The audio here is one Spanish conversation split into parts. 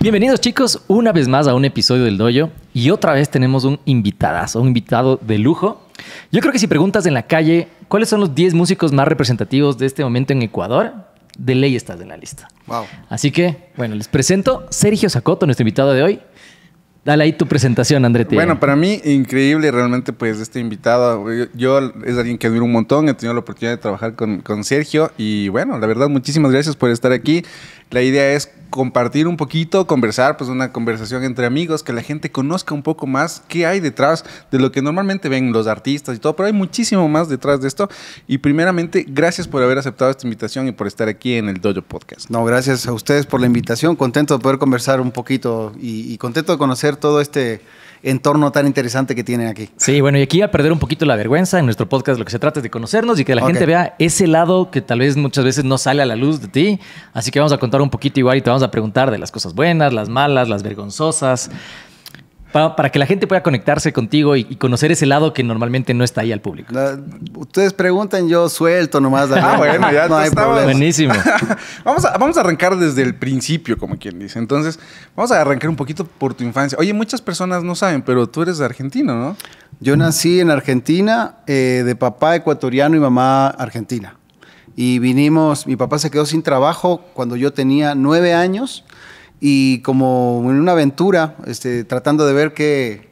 Bienvenidos chicos una vez más a un episodio del Dojo y otra vez tenemos un invitadazo, un invitado de lujo. Yo creo que si preguntas en la calle cuáles son los 10 músicos más representativos de este momento en Ecuador, de ley estás en la lista. Así que, bueno, les presento Sergio Sacoto, nuestro invitado de hoy. Dale ahí tu presentación, André. Bueno, para mí, increíble realmente, pues, este invitado. Yo, es alguien que admiro un montón, he tenido la oportunidad de trabajar con, con Sergio y, bueno, la verdad, muchísimas gracias por estar aquí. La idea es compartir un poquito, conversar, pues una conversación entre amigos, que la gente conozca un poco más qué hay detrás de lo que normalmente ven los artistas y todo, pero hay muchísimo más detrás de esto. Y primeramente, gracias por haber aceptado esta invitación y por estar aquí en el Dojo Podcast. No, gracias a ustedes por la invitación, contento de poder conversar un poquito y, contento de conocer todo este entorno tan interesante que tienen aquí. Sí, bueno, y aquí a perder un poquito la vergüenza, en nuestro podcast lo que se trata es de conocernos y que la gente vea ese lado que tal vez muchas veces no sale a la luz de ti. Así que vamos a contar un poquito igual y te vamos a preguntar de las cosas buenas, las malas, las vergonzosas para que la gente pueda conectarse contigo y, conocer ese lado que normalmente no está ahí al público. ustedes preguntan, yo suelto nomás. Ah, bueno, ya Buenísimo. vamos, a, arrancar desde el principio, como quien dice. Entonces, vamos a arrancar un poquito por tu infancia. Oye, muchas personas no saben, pero tú eres argentino, ¿no? Yo nací en Argentina, eh, de papá ecuatoriano y mamá argentina. Y vinimos, mi papá se quedó sin trabajo cuando yo tenía nueve años y como en una aventura, este, tratando de ver que...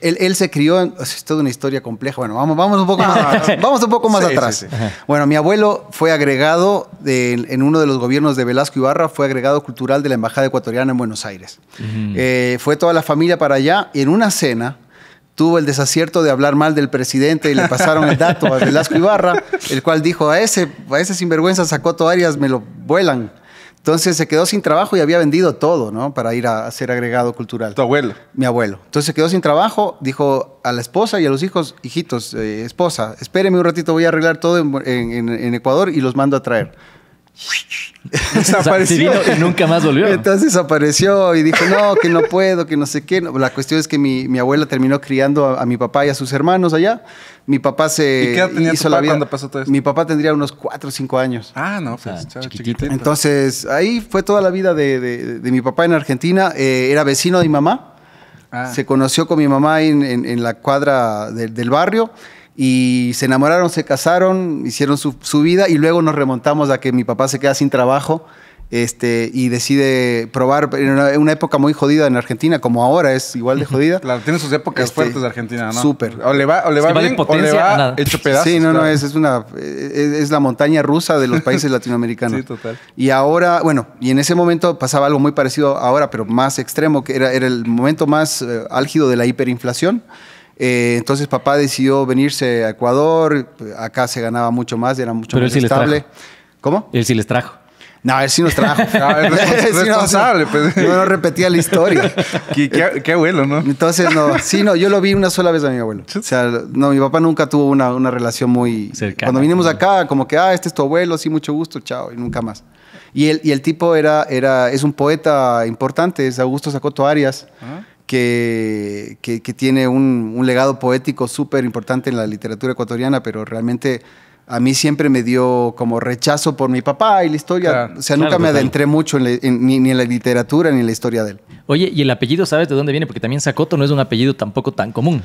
él, se crió, en, es toda una historia compleja. Bueno, vamos, vamos un poco más, vamos un poco más atrás. Bueno, mi abuelo fue agregado en uno de los gobiernos de Velasco Ibarra, fue agregado cultural de la Embajada Ecuatoriana en Buenos Aires. Eh, fue toda la familia para allá y en una cena tuvo el desacierto de hablar mal del presidente y le pasaron el dato a Velasco Ibarra, el cual dijo, a ese, a ese sinvergüenza sacó Arias me lo vuelan. Entonces se quedó sin trabajo y había vendido todo, ¿no? Para ir a, ser agregado cultural. ¿Tu abuelo? Mi abuelo. Entonces se quedó sin trabajo, dijo a la esposa y a los hijos, hijitos, eh, esposa, espéreme un ratito, voy a arreglar todo en Ecuador y los mando a traer desapareció. y nunca más volvió. Entonces desapareció y dijo, no, que no puedo, que no sé qué. La cuestión es que mi, abuela terminó criando a, mi papá y a sus hermanos allá. Mi papá se hizo la vida. pasó todo Mi papá tendría unos 4 o 5 años. Ah, no, pues chiquitito. Entonces ahí fue toda la vida de, mi papá en Argentina. Eh, era vecino de mi mamá. Ah. Se conoció con mi mamá en, en, la cuadra del barrio y se enamoraron, se casaron, hicieron su, vida y luego nos remontamos a que mi papá se queda sin trabajo este, y decide probar en una, época muy jodida en Argentina, como ahora es igual de jodida. claro, tiene sus épocas este, fuertes de Argentina, ¿no? Súper. O le va, o le va, o le va hecho pedazos. Sí, no, no, es, la montaña rusa de los países latinoamericanos. Sí, total. Y ahora, bueno, y en ese momento pasaba algo muy parecido ahora, pero más extremo, que era, era el momento más eh, álgido de la hiperinflación. Eh, entonces papá decidió venirse a Ecuador, acá se ganaba mucho más, era mucho más sí estable. Les trajo. ¿Cómo? Él sí les trajo. No, él sí nos trajo. él responsable. Pues. No, repetía la historia. ¿Qué, ¿Qué, abuelo, no? Entonces, no. Sí, no, yo lo vi una sola vez a mi abuelo. O sea, no, mi papá nunca tuvo una, una relación muy... Cercana. Cuando vinimos acá, como que, ah, este es tu abuelo, sí, mucho gusto, chao, y nunca más. Y el, y el tipo era, era, es un poeta importante, es Augusto Zacoto Arias. ¿Ah? que, tiene un, legado poético súper importante en la literatura ecuatoriana, pero realmente a mí siempre me dio como rechazo por mi papá y la historia. o sea, nunca me adentré mucho ni, en la literatura ni en la historia de él. Oye, ¿y el apellido sabes de dónde viene? Porque también Sacoto no es un apellido tampoco tan común.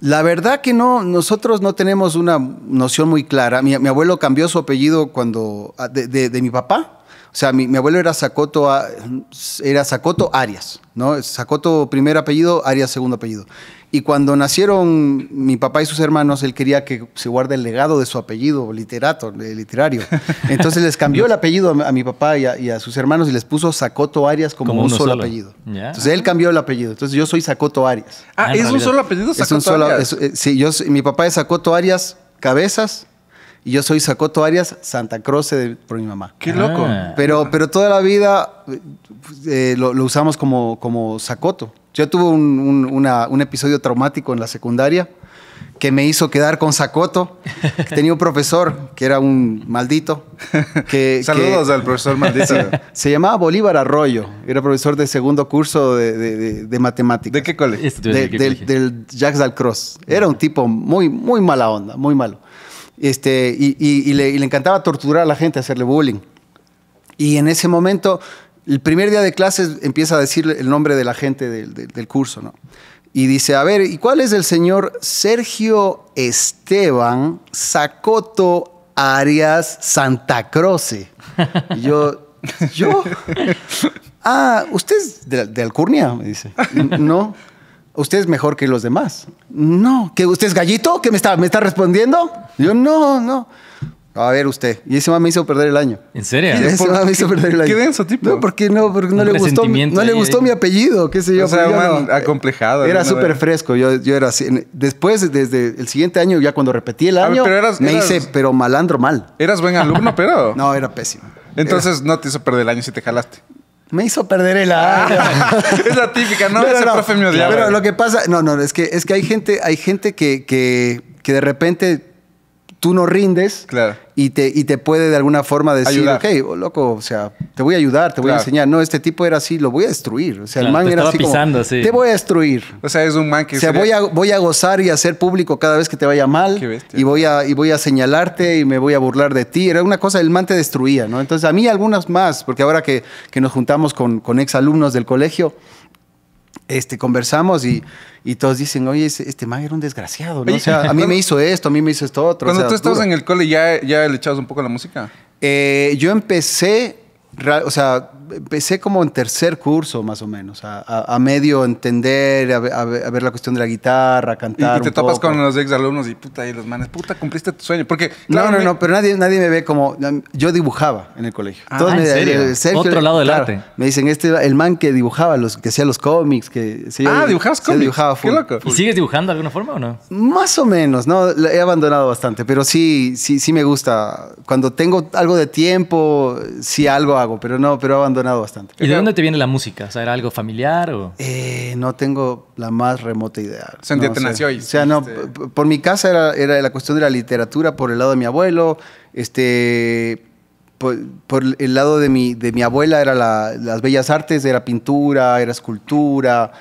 La verdad que no, nosotros no tenemos una noción muy clara. Mi, abuelo cambió su apellido cuando ah, de mi papá o sea, mi, abuelo era Sacoto, era Sacoto Arias, ¿no? Sacoto primer apellido, Arias segundo apellido. Y cuando nacieron mi papá y sus hermanos, él quería que se guarde el legado de su apellido literato, eh, literario. Entonces les cambió el apellido a, mi papá y a, sus hermanos y les puso Sacoto Arias como, un solo, apellido. Entonces él cambió el apellido. Entonces yo soy Sacoto Arias. Ah, ah ¿es, un solo apellido, Zacoto Arias. Eh, sí, yo, mi papá es Sacoto Arias Cabezas y yo soy Sacoto Arias, Santa Cruz, eh, por mi mamá. ¡Qué loco! Ah. Pero, pero toda la vida eh, lo, usamos como, como Sacoto. Yo tuve un, episodio traumático en la secundaria que me hizo quedar con Sacoto. Tenía un profesor que era un maldito. Saludos al profesor maldito. Se, llamaba Bolívar Arroyo. Era profesor de segundo curso de, de, de, matemáticas. ¿De qué colegio? del, Jacques Dalcross. Era un tipo muy, muy mala onda, muy malo. Este, y, le, encantaba torturar a la gente, hacerle bullying. Y en ese momento, el primer día de clases empieza a decirle el nombre de la gente del, curso, ¿no? Y dice, a ver, ¿y cuál es el señor Sergio Esteban Sacoto Arias Santa Croce? yo, yo, ah, ¿usted es de, de Alcurnia? Me dice, no usted es mejor que los demás. No, que usted es gallito, que me está, me está respondiendo. Yo, no, no. A ver usted. Y ese me hizo perder el año. ¿En serio? Y ese me hizo perder el año. ¿Qué denso, tipo? No, porque no, porque no, le gustó, mi apellido, qué sé yo. O sea, acomplejado. Era súper fresco. Yo, era así. Después, desde el siguiente año, ya cuando repetí el ah, año, me hice, pero malandro mal. ¿Eras buen alumno, pero? No, era pésimo. Entonces, no te hizo perder el año si te jalaste. Me hizo perder el aire. es la típica, ¿no? es Ese profe me odiaba. Pero lo que pasa, no, no, es que, es que hay gente, hay gente que de repente tú no rindes y, te, y te puede de alguna forma decir, ok, oh, loco, o sea, te voy a ayudar, te voy a enseñar. No, este tipo era así, lo voy a destruir. O sea, el man era así, te voy a destruir. O sea, es un man que... O sea, voy, a, voy a gozar y hacer público cada vez que te vaya mal y voy, a, y voy a señalarte y me voy a burlar de ti. Era una cosa, el man te destruía, ¿no? Entonces, a mí algunas más, porque ahora que, nos juntamos con, con ex alumnos del colegio, este, conversamos y, todos dicen, oye, este, este era un desgraciado, a mí me hizo esto, a mí me hizo esto otro. Cuando tú estabas en el cole, ¿ya, ¿ya le echabas un poco la música? Eh, yo empecé, o sea, empecé como en tercer curso, más o menos, a, medio entender, a, ver la cuestión de la guitarra, a cantar. Y, y te topas con los exalumnos y puta, y los manes, puta, cumpliste tu sueño. Porque, no, no, no, pero nadie, nadie me ve como. Yo dibujaba en el colegio. Ah, Todos ¿en me, serio? Eh, Otro lado del arte. Me dicen, este el man que dibujaba, los, que hacía los cómics. Que, ah, dibujabas cómics. Dibujaba Qué loco. ¿Y sigues dibujando de alguna forma o no? Más o menos, no, he abandonado bastante, pero sí, sí, sí me gusta. Cuando tengo algo de tiempo, sí algo hago, pero no, pero abandonado donado bastante. ¿Y de dónde te viene la música? O sea, ¿era algo familiar o...? Eh, no tengo la más remota idea. O sea, te nació por mi casa era, era, la cuestión de la literatura por el lado de mi abuelo, este... Por, el lado de mi, de mi abuela era las bellas artes, era pintura, era escultura,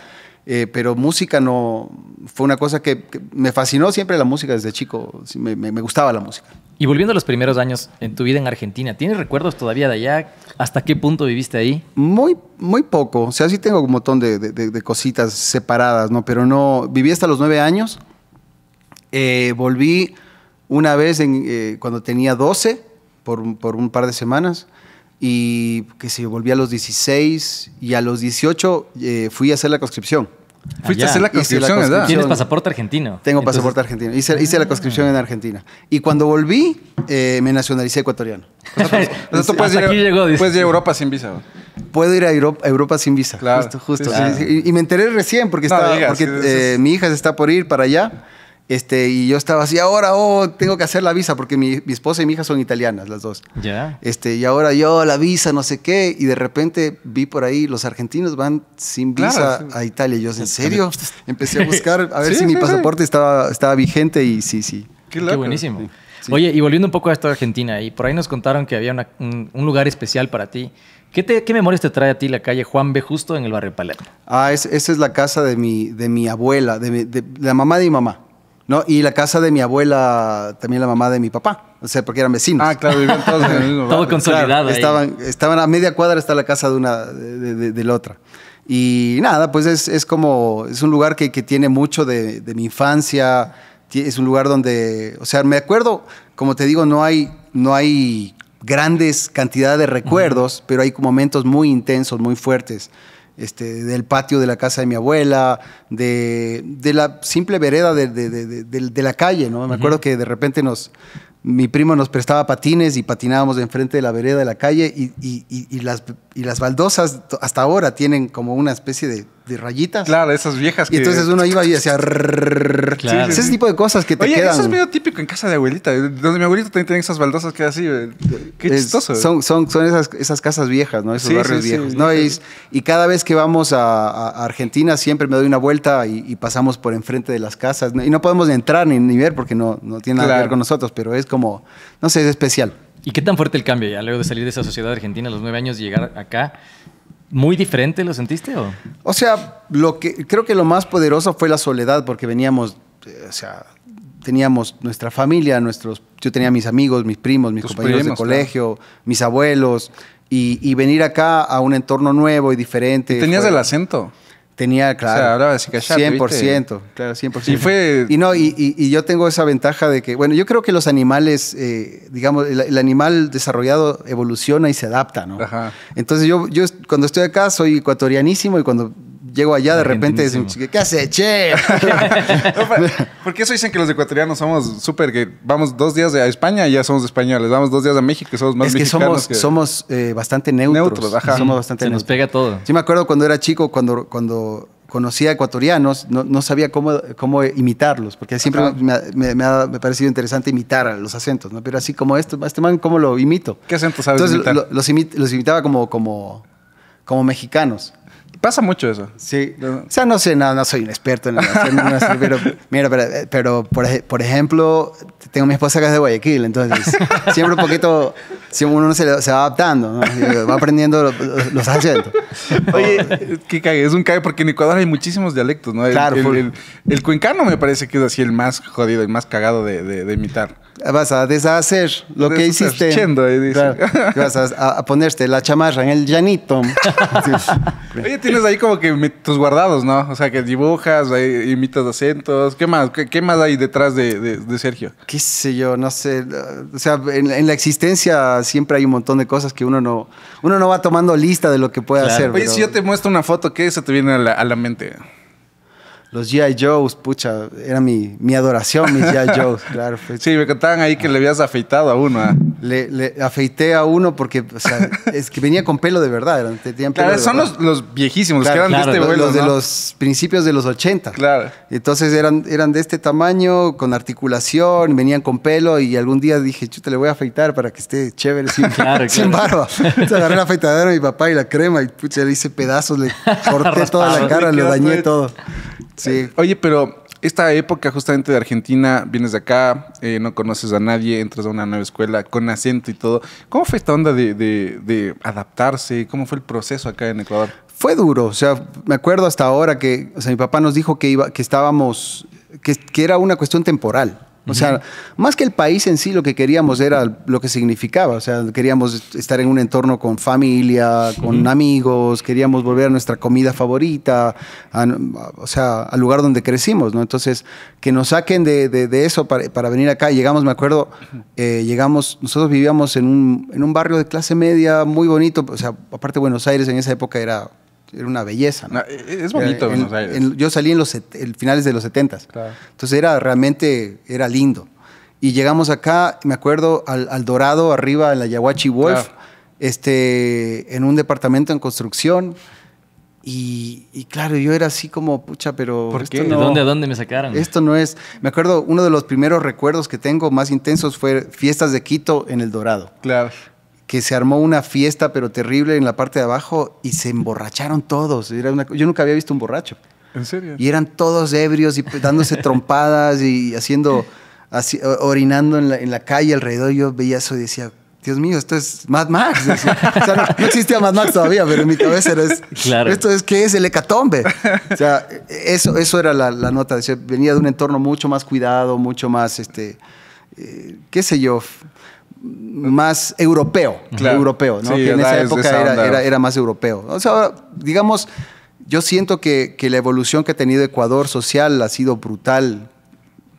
eh, pero música no fue una cosa que, me fascinó siempre la música desde chico, me, gustaba la música. Y volviendo a los primeros años en tu vida en Argentina, ¿tienes recuerdos todavía de allá? ¿Hasta qué punto viviste ahí? Muy, muy poco, o sea, sí tengo un montón de, cositas separadas, ¿no? Pero no, viví hasta los nueve años, eh, volví una vez eh, cuando tenía 12 por, por un par de semanas y que se volví a los 16 y a los 18 eh, fui a hacer la conscripción. Fuiste a hacer la conscripción, verdad? ¿Tienes pasaporte argentino? Tengo pasaporte argentino. Hice, la conscripción en Argentina. Y cuando volví, eh, me nacionalicé ecuatoriano. Entonces, tú, puedes, ir, a Europa sin visa. Puedo ir a Europa, sin visa. Claro. Justo, Y, me enteré recién porque, eh, mi hija se está por ir para allá este, y yo estaba así, ahora, oh, tengo que hacer la visa, porque mi, esposa y mi hija son italianas, las dos. Ya. Este, y ahora yo, la visa, no sé qué. Y de repente vi por ahí, los argentinos van sin visa a Italia. yo, ¿en serio? Empecé a buscar a ver si mi pasaporte estaba, estaba vigente y sí, sí. Qué, buenísimo. Oye, y volviendo un poco a esta Argentina, y por ahí nos contaron que había un, lugar especial para ti. ¿Qué, memorias te trae a ti la calle Juan B. Justo en el barrio Palermo? Ah, esa es la casa de mi, de mi abuela, de, la mamá de mi mamá. ¿no? Y la casa de mi abuela, también la mamá de mi papá, o sea, porque eran vecinos. Ah, claro, vivían todos en el Todo consolidado. Estaban, a media cuadra, está la casa de una, de, la otra. Y nada, pues es, como, es un lugar que, tiene mucho de, mi infancia, es un lugar donde, o sea, me acuerdo, como te digo, no hay, no hay grandes cantidades de recuerdos, pero hay momentos muy intensos, muy fuertes. Este, del patio de la casa de mi abuela, de, la simple vereda de, la calle, ¿no? Me acuerdo que de repente nos, mi primo nos prestaba patines y patinábamos enfrente de la vereda de la calle y las y las baldosas hasta ahora tienen como una especie de, rayitas. Claro, esas viejas Y entonces uno iba y decía... Ese tipo de cosas que te Oye, eso es medio típico en casa de abuelita. Donde mi abuelito también tiene esas baldosas que así. Qué chistoso. Son, son, esas, esas casas viejas, ¿no? Esos barrios viejos. ¿no? Y, y, cada vez que vamos a, Argentina siempre me doy una vuelta y, pasamos por enfrente de las casas. Y no podemos entrar ni, ni ver porque no, no tiene nada que ver con nosotros, pero es como... No sé, es especial. ¿Y qué tan fuerte el cambio ya luego de salir de esa sociedad argentina a los nueve años y llegar acá? ¿Muy diferente lo sentiste o? O sea, lo que, creo que lo más poderoso fue la soledad porque veníamos, eh, o sea, teníamos nuestra familia, nuestros, yo tenía mis amigos, mis primos, mis compañeros de colegio, mis abuelos, y, venir acá a un entorno nuevo y diferente. tenías el acento. Tenía, claro. O 100%, Y fue... Y no, y, y, yo tengo esa ventaja de que, bueno, yo creo que los animales, eh, digamos, el, animal desarrollado evoluciona y se adapta, ¿no? Ajá. Entonces yo, yo cuando estoy acá soy ecuatorianísimo y cuando llego allá de repente y ¿qué hace, che? Porque eso dicen que los ecuatorianos somos súper que vamos dos días a España y ya somos españoles, vamos dos días a México y somos más es que mexicanos Somos, que... somos eh, bastante neutros. bastante Se nos pega todo. Sí, me acuerdo cuando era chico, cuando, cuando conocía ecuatorianos, no, sabía cómo, cómo, imitarlos, porque siempre me, ha, parecido interesante imitar los acentos, ¿no? Pero así como esto, este ¿cómo lo imito? ¿Qué acento sabes Entonces, imitar? los, imitaba como, como, como mexicanos. Pasa mucho eso. Sí. O sea, no sé, nada, no soy un experto en la pero, mira, pero, por, ejemplo, tengo mi esposa que es de Guayaquil, entonces siempre un poquito, si uno se, se va adaptando, va aprendiendo los, acentos. Oye, qué cague, es un cague porque en Ecuador hay muchísimos dialectos, ¿no? El, claro. El, cuencano me parece que es así el más jodido, el más cagado de imitar vas a deshacer lo que hiciste. vas a, ponerte la chamarra en el llanito. Oye, tienes ahí como que tus guardados, ¿no? O sea, que dibujas, imitas acentos. ¿Qué más? ¿Qué, más hay detrás de, Sergio? Qué sé yo, no sé. O sea, en, la existencia siempre hay un montón de cosas que uno no, uno no va tomando lista de lo que puede hacer. Oye, si yo te muestro una foto, ¿qué eso te viene a la mente? Los G.I. Joes, pucha, era mi, adoración, mis G.I. Joes, claro. Sí, me contaban ahí que le habías afeitado a uno. ¿ah? Le, afeité a uno porque, o sea, es que venía con pelo de verdad. claro, son Los, viejísimos, que eran de este vuelo, Los de los principios de los 80. Claro. Entonces eran, eran de este tamaño, con articulación, venían con pelo y algún día dije, te le voy a afeitar para que esté chévere, sin, barba. Entonces agarré la afeitadera a mi papá y la crema y, pucha, le hice pedazos, le corté toda la cara, le dañé eh. todo. Oye, pero esta época justamente de Argentina, vienes de acá, eh, no conoces a nadie, entras a una nueva escuela con acento y todo. ¿Cómo fue esta onda de, adaptarse? ¿Cómo fue el proceso acá en Ecuador? Fue duro, o sea, me acuerdo hasta ahora que sea, mi papá nos dijo que, iba, que estábamos, que, que era una cuestión temporal. O sea, más que el país en sí, lo que queríamos era lo que significaba. O sea, queríamos estar en un entorno con familia, con amigos, queríamos volver a nuestra comida favorita, o sea, al lugar donde crecimos, ¿no? Entonces, que nos saquen de, de, de eso para, para, venir acá. Llegamos, me acuerdo, eh, llegamos, nosotros vivíamos en un, en un barrio de clase media muy bonito. O sea, aparte Buenos Aires en esa época era era una belleza. Ah, e-, es bonito yo salí en los finales de los 70. Entonces era realmente, era lindo. Y llegamos acá, me acuerdo, al, Dorado, arriba en la Yahuachi Wolf, este, en un departamento en construcción. Y, claro, yo era así como, pucha, pero... ¿Por qué? ¿De dónde, dónde me sacaron? Esto no es... Me acuerdo, uno de los primeros recuerdos que tengo más intensos fue fiestas de Quito en El Dorado. Claro que se armó una fiesta, pero terrible, en la parte de abajo y se emborracharon todos. yo nunca había visto un borracho. ¿En serio? Y eran todos ebrios y dándose trompadas y haciendo, orinando en la, calle alrededor. Yo veía eso y decía, Dios mío, esto es Mad Max. no, existía Mad Max todavía, pero en mi cabeza era claro. esto es que es el hecatombe. O sea, eso, eso era la, nota. venía de un entorno mucho más cuidado, mucho más, este, eh, qué sé yo, más europeo, europeo, en esa época era, más europeo. O sea, digamos, yo siento que, la evolución que ha tenido Ecuador social ha sido brutal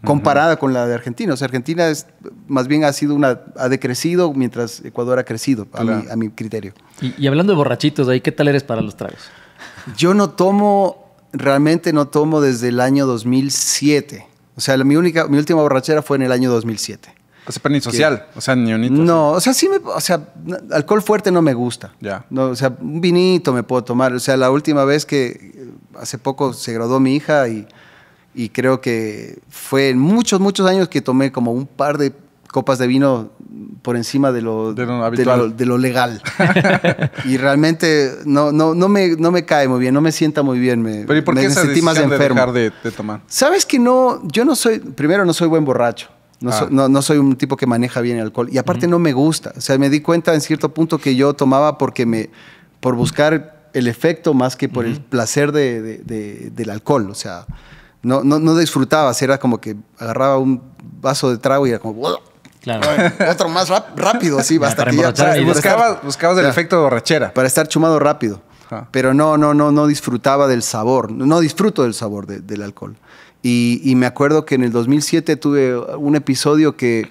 comparada con la de Argentina. O sea, Argentina es, más bien ha sido una, ha decrecido mientras Ecuador ha crecido, a, mi, criterio. Y, hablando de borrachitos, ¿qué tal eres para los tragos? Yo no tomo, realmente no tomo desde el año 2007. O sea, mi, única, mi última borrachera fue en el año 2007. O sea, ni social, o sea, ni unito. No, o sea, sí me, o sea, alcohol fuerte no me gusta. Ya. No, o sea, un vinito me puedo tomar. O sea, la última vez que eh, hace poco se graduó mi hija y, y creo que fue en muchos, muchos años que tomé como un par de copas de vino por encima de lo, de lo, legal. y realmente no, no, no, me, no me cae muy bien, no me sienta muy bien. Me, ¿Pero y por qué me, sentí más De dejar de, de tomar? Sabes que no, yo no soy, primero no soy buen borracho. Ah. No, soy un tipo que maneja bien el alcohol. Y aparte no me gusta. O sea, me di cuenta en cierto punto que yo tomaba porque me, por buscar el efecto más que por el placer de, del alcohol. O sea, no, no, no disfrutaba. Era como que agarraba un vaso de trago y era como... Claro. otro más rápido, sí, hasta buscabas, el efecto borrachera. Para estar chumado rápido. Pero no, no, no, no disfrutaba del sabor. No disfruto del sabor del alcohol. Y, me acuerdo que en el 2007 tuve un episodio que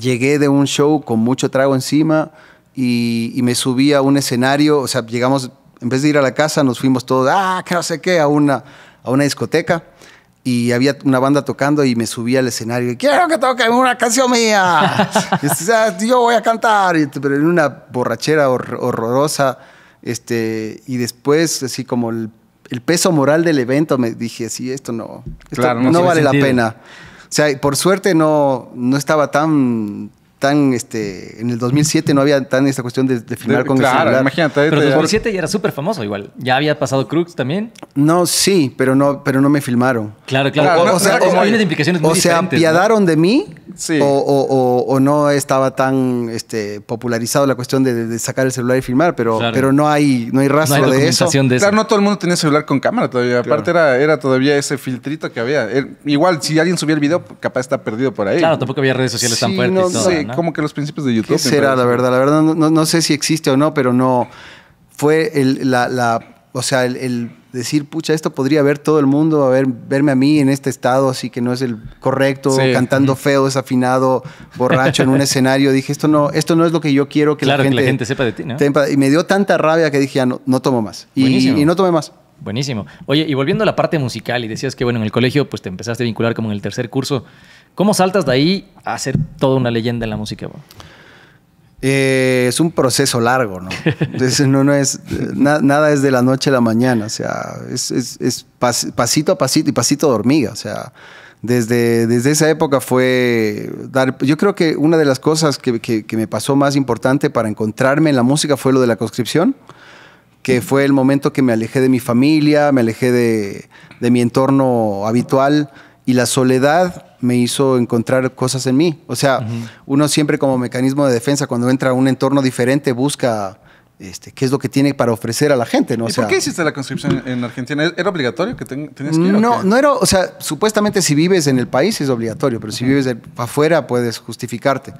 llegué de un show con mucho trago encima y, me subí a un escenario. O sea, llegamos, en vez de ir a la casa, nos fuimos todos, ah, que no sé qué, a una, a una discoteca. Y había una banda tocando y me subí al escenario y quiero que toquen una canción mía. Este, yo voy a cantar, pero en una borrachera horrorosa. Este, y después, así como el el peso moral del evento, me dije, sí, esto no, no, vale la pena. O sea, por suerte no, no estaba tan, tan, este, en el 2007 no había tan esta cuestión de, filmar con con claro, celular. imagínate. Pero en el 2007 ya era súper famoso igual. Ya había pasado Crux también. No, sí, pero no, pero no me filmaron. Claro, claro. o, sea, o se apiadaron de mí o, no estaba tan este, popularizado la cuestión de, sacar el celular y filmar, pero, pero no hay, no hay rastro de, eso. Claro, no todo el mundo tenía celular con cámara todavía. Aparte era, era todavía ese filtrito que había. Er, igual, si alguien subía el video, capaz está perdido por ahí. Claro, tampoco había redes sociales tan fuertes. Sí, como que los principios de YouTube. ¿Qué será, la verdad? La verdad, no, sé si existe o no, pero no. Fue el, la, o sea, el, decir, pucha, esto podría ver todo el mundo, a ver, verme a mí en este estado, así que no es el correcto, cantando feo, desafinado, borracho en un escenario. Dije, esto no, esto no es lo que yo quiero que, la, gente, que la gente sepa de ti, Y me dio tanta rabia que dije, ya no, no tomo más. Y, no tomé más. Buenísimo. Oye, y volviendo a la parte musical, y decías que, bueno, en el colegio, pues te empezaste a vincular como en el tercer curso. ¿Cómo saltas de ahí a ser toda una leyenda en la música? Eh, es un proceso largo, ¿no? no, no es, nada es de la noche a la mañana, o sea, es, pasito a pasito y pasito de hormiga, o sea, desde, desde esa época fue dar, yo creo que una de las cosas que, que, que me pasó más importante para encontrarme en la música fue lo de la conscripción, que fue el momento que me alejé de mi familia, me alejé de, de mi entorno habitual y la soledad me hizo encontrar cosas en mí. O sea, uno siempre como mecanismo de defensa, cuando entra a un entorno diferente, busca este, qué es lo que tiene para ofrecer a la gente. ¿no? por qué hiciste la conscripción en Argentina? ¿Era obligatorio que tenías que No, no era, o sea, supuestamente si vives en el país es obligatorio, pero si vives afuera puedes justificarte.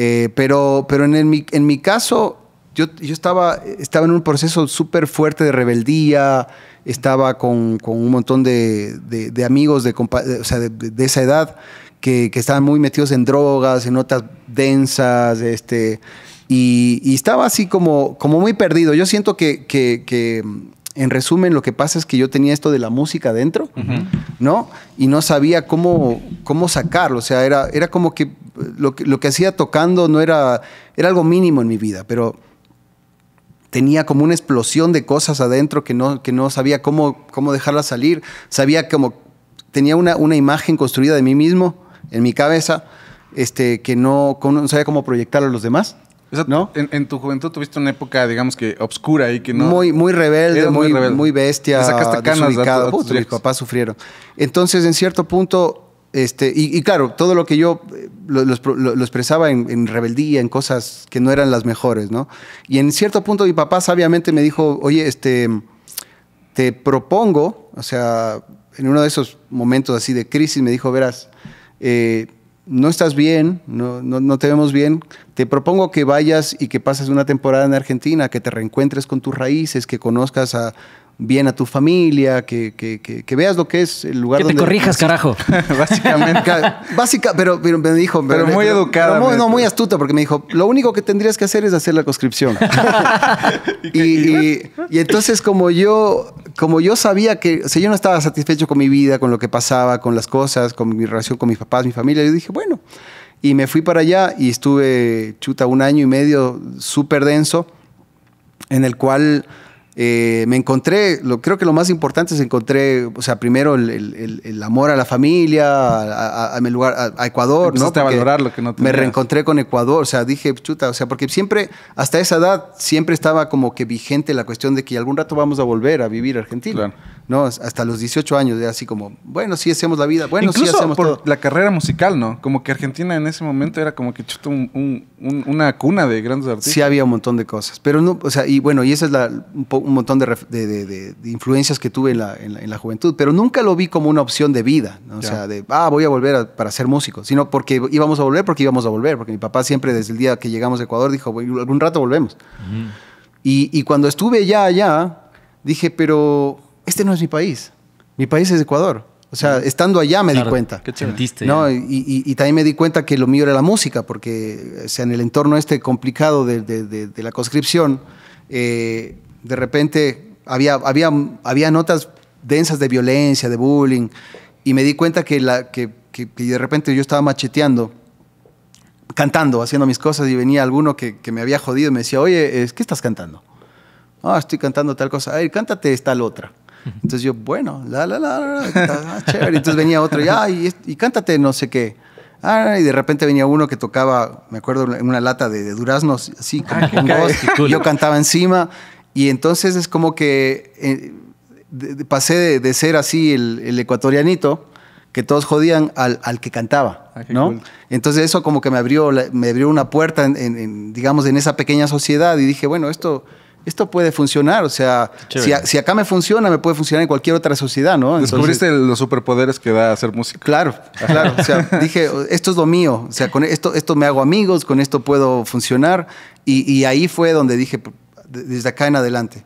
Eh, pero pero en, en mi caso yo, yo estaba, estaba en un proceso súper fuerte de rebeldía, estaba con, con un montón de, de, amigos de, o sea, de, esa edad que, que, estaban muy metidos en drogas, en notas densas, este, y, estaba así como, como muy perdido. Yo siento que, que, que en resumen, lo que pasa es que yo tenía esto de la música dentro, ¿no? Y no sabía cómo, cómo sacarlo. O sea, era, era como que lo, que lo, que hacía tocando no era, era algo mínimo en mi vida, pero tenía como una explosión de cosas adentro que no, que no sabía cómo, cómo dejarla salir. Sabía como, tenía una, una imagen construida de mí mismo en mi cabeza este, que no, no sabía cómo proyectar a los demás. ¿no? en, tu juventud tuviste una época, digamos que obscura y que no. Muy, muy rebelde, muy, muy, bestia. sacaste canas. tus mis papás sufrieron. Entonces, en cierto punto, este, y, claro, todo lo que yo eh, lo, expresaba en, rebeldía, en cosas que no eran las mejores, ¿no? Y en cierto punto mi papá sabiamente me dijo, oye, este, te propongo, o sea, en uno de esos momentos así de crisis, me dijo, verás, eh, no estás bien, no, no, te vemos bien, te propongo que vayas y que pases una temporada en Argentina, que te reencuentres con tus raíces, que conozcas a bien a tu familia, que, veas lo que es el lugar donde... Que te corrijas, carajo. básicamente. básica, pero, me dijo... Pero, muy educada. no, muy astuta, porque me dijo, lo único que tendrías que hacer es hacer la conscripción. y, entonces como yo, como yo sabía que... O sea, yo no estaba satisfecho con mi vida, con lo que pasaba, con las cosas, con mi relación con mis papás, mi familia. Yo dije, bueno... Y me fui para allá y estuve, chuta, un año y medio súper denso, en el cual eh, me encontré, lo, creo que lo más importante es encontré, o sea, primero el, amor a la familia, a, mi lugar, a, Ecuador, ¿no? valorar lo que no Me reencontré con Ecuador, o sea, dije, chuta, o sea, porque siempre, hasta esa edad, siempre estaba como que vigente la cuestión de que algún rato vamos a volver a vivir a Argentina, ¿no? Hasta los 18 años, de así como, bueno, sí hacemos la vida, bueno, Incluso sí hacemos por la carrera musical, ¿no? Como que Argentina en ese momento era como que chuta una cuna de grandes artistas. Sí había un montón de cosas, pero no, o sea, y bueno, y esa es la, un un montón de, influencias que tuve en la, en, la, juventud, pero nunca lo vi como una opción de vida, o sea, de, ah, voy a volver para ser músico, sino porque íbamos a volver, porque íbamos a volver, porque mi papá siempre desde el día que llegamos a Ecuador dijo, algún rato volvemos. Y, y, cuando estuve ya allá, dije, pero este no es mi país, mi país es Ecuador. O sea, estando allá me di cuenta. ¿Qué sentiste? ¿no? Y, y, también me di cuenta que lo mío era la música, porque sea, en el entorno este complicado de, de, de la conscripción, eh, de repente había, había, había notas densas de violencia, de bullying, y me di cuenta que, la, que, que, de repente yo estaba macheteando, cantando, haciendo mis cosas, y venía alguno que, que me había jodido y me decía, oye, ¿qué estás cantando? Ah, estoy cantando tal cosa, ay, cántate la otra. Entonces yo, bueno, la, la, la, la, chévere. Entonces venía otro, y, ay y, cántate no sé qué. Ah, y de repente venía uno que tocaba, me acuerdo, en una lata de, duraznos, así, ah, como Yo cantaba encima y entonces es como que eh, pasé de, ser así el, ecuatorianito que todos jodían al, al que cantaba, ¿no? Entonces eso como que me abrió, me abrió una puerta, en, digamos, en esa pequeña sociedad y dije, bueno, esto, esto puede funcionar, o sea, si, si, acá me funciona, me puede funcionar en cualquier otra sociedad, ¿no? Descubriste los superpoderes que da hacer música. Claro, claro, o sea, dije, esto es lo mío, o sea, con esto, esto me hago amigos, con esto puedo funcionar y ahí fue donde dije, desde acá en adelante.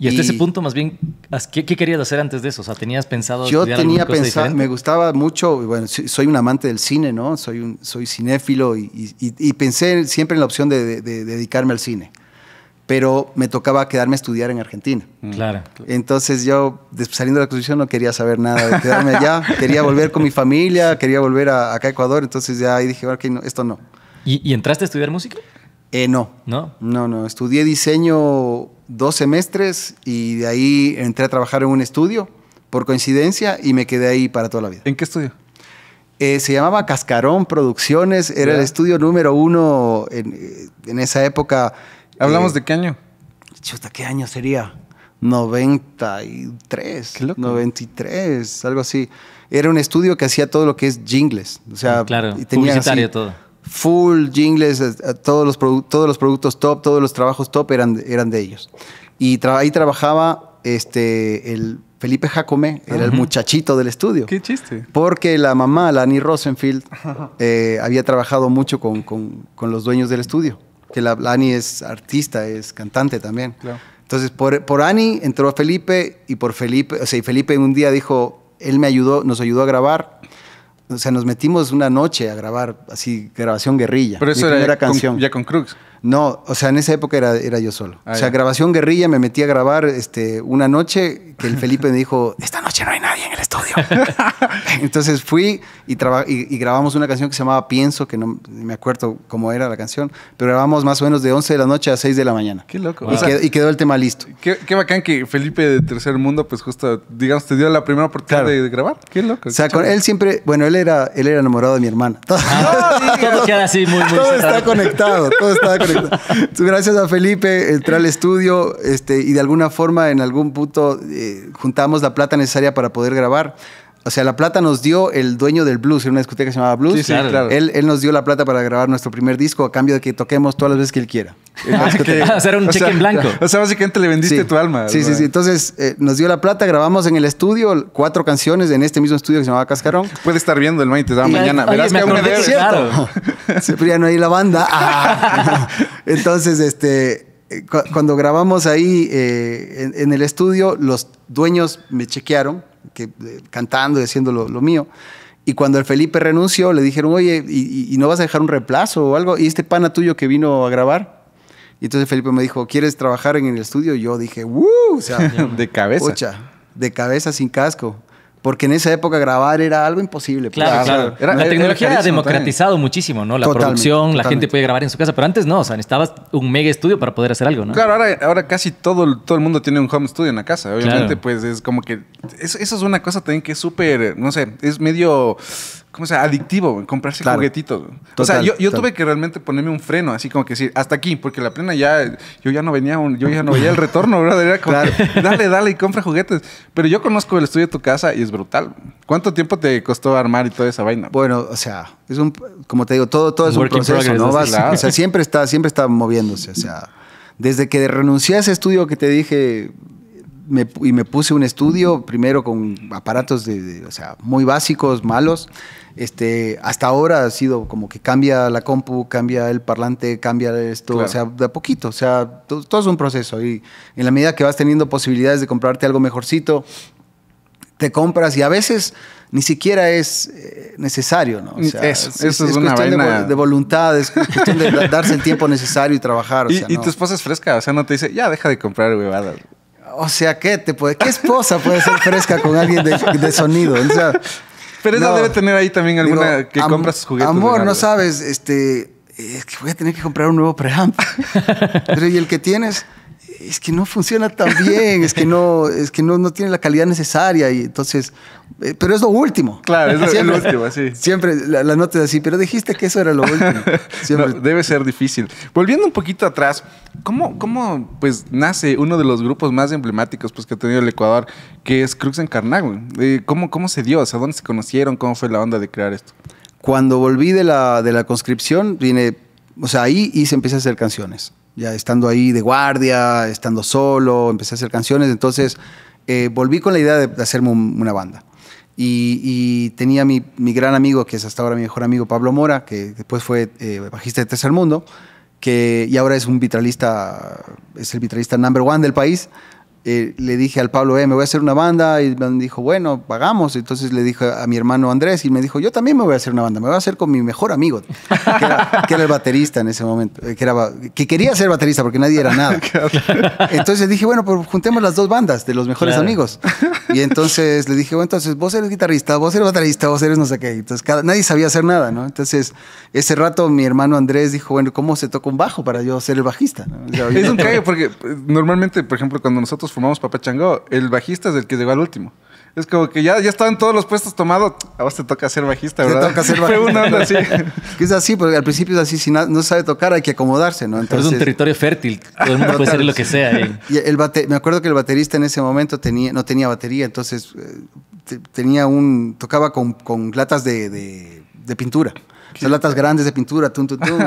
Y hasta ese punto, más bien, ¿qué, querías hacer antes de eso? O sea, ¿tenías pensado Yo tenía pensado, me gustaba mucho, bueno, soy un amante del cine, ¿no? Soy, soy cinéfilo y, pensé siempre en la opción de, dedicarme al cine. Pero me tocaba quedarme a estudiar en Argentina. Mm. Claro. Entonces yo, saliendo de la exposición, no quería saber nada de quedarme allá. quería volver con mi familia, quería volver a, acá a Ecuador. Entonces ya ahí dije, ok, esto no. ¿Y entraste a estudiar música? Eh, no. ¿No? No, Estudié diseño dos semestres y de ahí entré a trabajar en un estudio por coincidencia y me quedé ahí para toda la vida. ¿En qué estudio? Eh, se llamaba Cascarón Producciones, era el estudio número uno en, eh, esa época. ¿Hablamos eh, de qué año? Chuta, ¿qué año sería? 93, 93, algo así. Era un estudio que hacía todo lo que es jingles, o sea, claro, tenía publicitario todo full jingles, todos, los todos los productos top, todos los trabajos top eran, eran de ellos. Y ahí trabajaba este, el Felipe Jacome, era el muchachito del estudio. Qué chiste. Porque la mamá, Lani Rosenfield, eh, había trabajado mucho con, los dueños del estudio. Que la, es artista, es cantante también. Entonces, por, por entró Felipe y por Felipe, o Felipe un día dijo, él me ayudó, nos ayudó a grabar o sea, nos metimos una noche a grabar, así, grabación guerrilla. Pero eso era primera canción. ya con Crux. No, o sea, en esa época era, era yo solo. Ah, o sea, grabación guerrilla, me metí a grabar este, una noche que el Felipe me dijo, esta noche no hay nadie en el estudio. Entonces fui y, y, grabamos una canción que se llamaba Pienso, que no me acuerdo cómo era la canción, pero grabamos más o menos de 11 de la noche a 6 de la mañana. Qué loco. Y, quedó, el tema listo. Qué, bacán que Felipe de Tercer Mundo, pues justo, digamos, te dio la primera oportunidad de, grabar. Qué loco. O sea, con él siempre, bueno, él era, él era enamorado de mi hermana. Todo, ah, así muy, muy todo está conectado, todo está conectado. Gracias a Felipe, entrar al estudio este, y de alguna forma, en algún punto, eh, juntamos la plata necesaria para poder grabar. O sea, la plata nos dio el dueño del blues, en una discoteca que se llamaba Blues. Sí, claro. Él, él, nos dio la plata para grabar nuestro primer disco a cambio de que toquemos todas las veces que él quiera. Hacer ah, ah, o sea, un cheque en blanco. O sea, básicamente le vendiste tu alma. Sí, sí, sí. Entonces, eh, nos dio la plata, grabamos en el estudio cuatro canciones en este mismo estudio que se llamaba Cascarón. Puede estar viendo el maíz y te da mañana. Oye, Verás me que aún me ya no ahí la banda. Ah. Entonces, este eh, cuando grabamos ahí eh, en, el estudio, los dueños me chequearon eh, cantando y haciendo lo, mío. Y cuando el Felipe renunció, le dijeron, oye, ¿y, no vas a dejar un reemplazo o algo? ¿Y este pana tuyo que vino a grabar? Y entonces Felipe me dijo, ¿quieres trabajar en el estudio? Y yo dije, ¡Woo! O sea, de cabeza. de cabeza sin casco. Porque en esa época grabar era algo imposible. Pues. Claro, claro. la tecnología ha democratizado muchísimo, ¿no? La producción, la gente puede grabar en su casa, pero antes no, o sea, necesitabas un mega estudio para poder hacer algo, ¿no? Claro, ahora, casi todo, todo el mundo tiene un home studio en la casa. Obviamente, pues es como que. eso es una cosa también que es súper, no sé, es medio ¿cómo se Adictivo, comprarse juguetitos. o sea, yo, tuve que realmente ponerme un freno, así como que decir, hasta aquí, porque la plena ya, yo ya no venía, yo ya no veía el retorno, ¿verdad? dale, dale y compra juguetes. Pero yo conozco el estudio de tu casa y es brutal. ¿Cuánto tiempo te costó armar y toda esa vaina? Bueno, o sea, es un, como te digo, todo, todo es un proceso, ¿no? O sea, siempre está, siempre está moviéndose, o sea, desde que renuncié a ese estudio que te dije me, y me puse un estudio, primero con aparatos de, o sea, muy básicos, malos. Este, hasta ahora ha sido como que cambia la compu, cambia el parlante, cambia esto, o sea, de a poquito, o sea, todo, es un proceso. Y en la medida que vas teniendo posibilidades de comprarte algo mejorcito, te compras y a veces ni siquiera es eh, necesario, ¿no? eso, es, una cuestión vaina. De, voluntad, es cuestión de darse el tiempo necesario y trabajar. y, no. y, tu esposa es fresca, o sea, no te dice, ya deja de comprar huevadas. O sea, ¿qué, te puede, ¿qué esposa puede ser fresca con alguien de, sonido? pero ella debe tener ahí también alguna que compra sus juguetes. Amor, no sabes, este, es que voy a tener que comprar un nuevo preamp. ¿y el que tienes? es que no funciona tan bien, es que no, es que no, tiene la calidad necesaria y entonces, eh, pero es lo último. Claro, es lo, último, sí. Siempre la, nota es así, pero dijiste que eso era lo último. debe ser difícil. Volviendo un poquito atrás, ¿cómo, ¿cómo, pues nace uno de los grupos más emblemáticos pues, que ha tenido el Ecuador, que es Crux Encarnado. Eh, ¿cómo, ¿Cómo se dio? O sea, ¿dónde se conocieron? ¿Cómo fue la onda de crear esto? Cuando volví de la, de la conscripción, vine, o sea, ahí hice, empecé a hacer canciones ya estando ahí de guardia, estando solo, empecé a hacer canciones, entonces eh, volví con la idea de, hacerme una banda. Y, tenía mi, gran amigo, que es hasta ahora mi mejor amigo, Pablo Mora, que después fue eh, bajista de Tercer Mundo, que y ahora es un vitralista, es el vitralista number one del país, le dije al Pablo, eh, me voy a hacer una banda, y me dijo, bueno, pagamos. Entonces le dije a mi hermano Andrés, y me dijo, yo también me voy a hacer una banda, me voy a hacer con mi mejor amigo, que era, el baterista en ese momento, que, era, que quería ser baterista porque nadie era nada. Entonces dije, bueno, pues juntemos las dos bandas de los mejores amigos. Y entonces le dije, bueno, entonces vos eres guitarrista, vos eres baterista, vos eres no sé qué. Entonces nadie sabía hacer nada, ¿no? Entonces ese rato mi hermano Andrés dijo, bueno, ¿cómo se toca un bajo para yo ser el bajista? es un cague porque eh, normalmente, por ejemplo, cuando nosotros formamos Papá Chango, el bajista es el que llegó al último. Es como que ya, ya estaban todos los puestos tomados. A vos te toca ser bajista, ¿verdad? Te toca ser bajista. una onda así. que es así, porque al principio es así, si no, sabe tocar hay que acomodarse, ¿no? Entonces, es un territorio fértil, todo el puede ser lo que sea. Y el me acuerdo que el baterista en ese momento tenía, no tenía batería, entonces eh, tenía un, tocaba con, latas de, pintura. latas grandes de pintura, tum, tum, tum,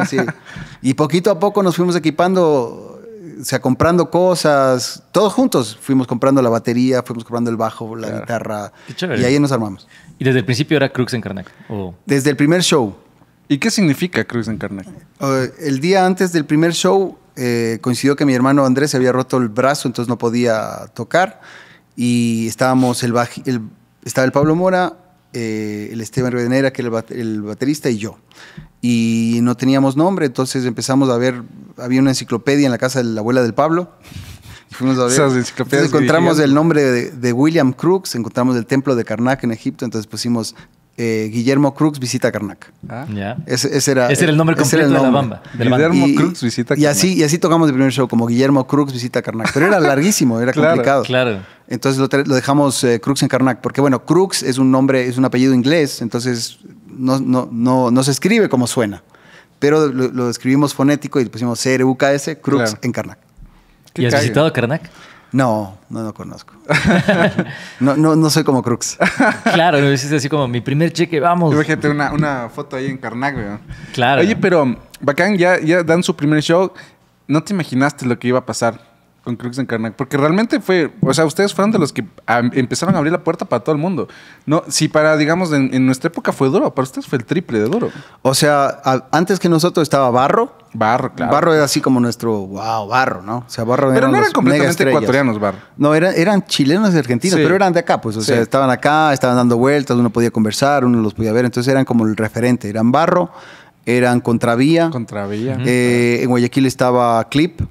Y poquito a poco nos fuimos equipando o sea, comprando cosas, todos juntos fuimos comprando la batería, fuimos comprando el bajo, la guitarra. y ahí nos armamos. ¿Y desde el principio era Crux en Desde el primer show. ¿Y qué significa Crux en eh, el día antes del primer show eh, coincidió que mi hermano Andrés se había roto el brazo, entonces no podía tocar. Y estábamos el, el estaba el Pablo Mora, eh, el Esteban Redenera que era el, baterista, y yo. Y no teníamos nombre, entonces empezamos a ver, había una enciclopedia en la casa de la abuela del Pablo. Y fuimos a ver. entonces encontramos el nombre de, William Crooks encontramos el templo de Karnak en Egipto, entonces pusimos eh, Guillermo Crux visita Karnak. Ah. Ah. Ese, era, el nombre completo de la bamba. Guillermo y, Cruz visita Karnak. Y así, así tocamos el primer show, como Guillermo Cruz visita Karnak. Pero era larguísimo, era complicado. Entonces lo, dejamos eh, Crux en Karnak, porque bueno, Crux es un nombre, es un apellido inglés, entonces no, no, no, no se escribe como suena. Pero lo, escribimos fonético y le pusimos C-R-U-K-S, Crux en Karnak. ¿Y has visitado Karnak? No, no lo conozco. No, no, no soy como Crux. Claro, me hiciste así como mi primer cheque, vamos. Yo una, una foto ahí en Carnac, Claro. Oye, pero bacán, ya, ya dan su primer show. ¿No te imaginaste lo que iba a pasar? con Crux en porque realmente fue, o sea, ustedes fueron de los que empezaron a abrir la puerta para todo el mundo. No, si para, digamos, en, nuestra época fue duro, para ustedes fue el triple de duro. O sea, antes que nosotros estaba Barro. Barro, claro. Barro era así como nuestro, wow, Barro, ¿no? O sea, Barro Pero no eran completamente ecuatorianos, Barro. No, eran, chilenos y argentinos, pero eran de acá, pues, o sea, estaban acá, estaban dando vueltas, uno podía conversar, uno los podía ver, entonces eran como el referente, eran Barro, eran Contravía. Contravía. Eh, en Guayaquil estaba Clip.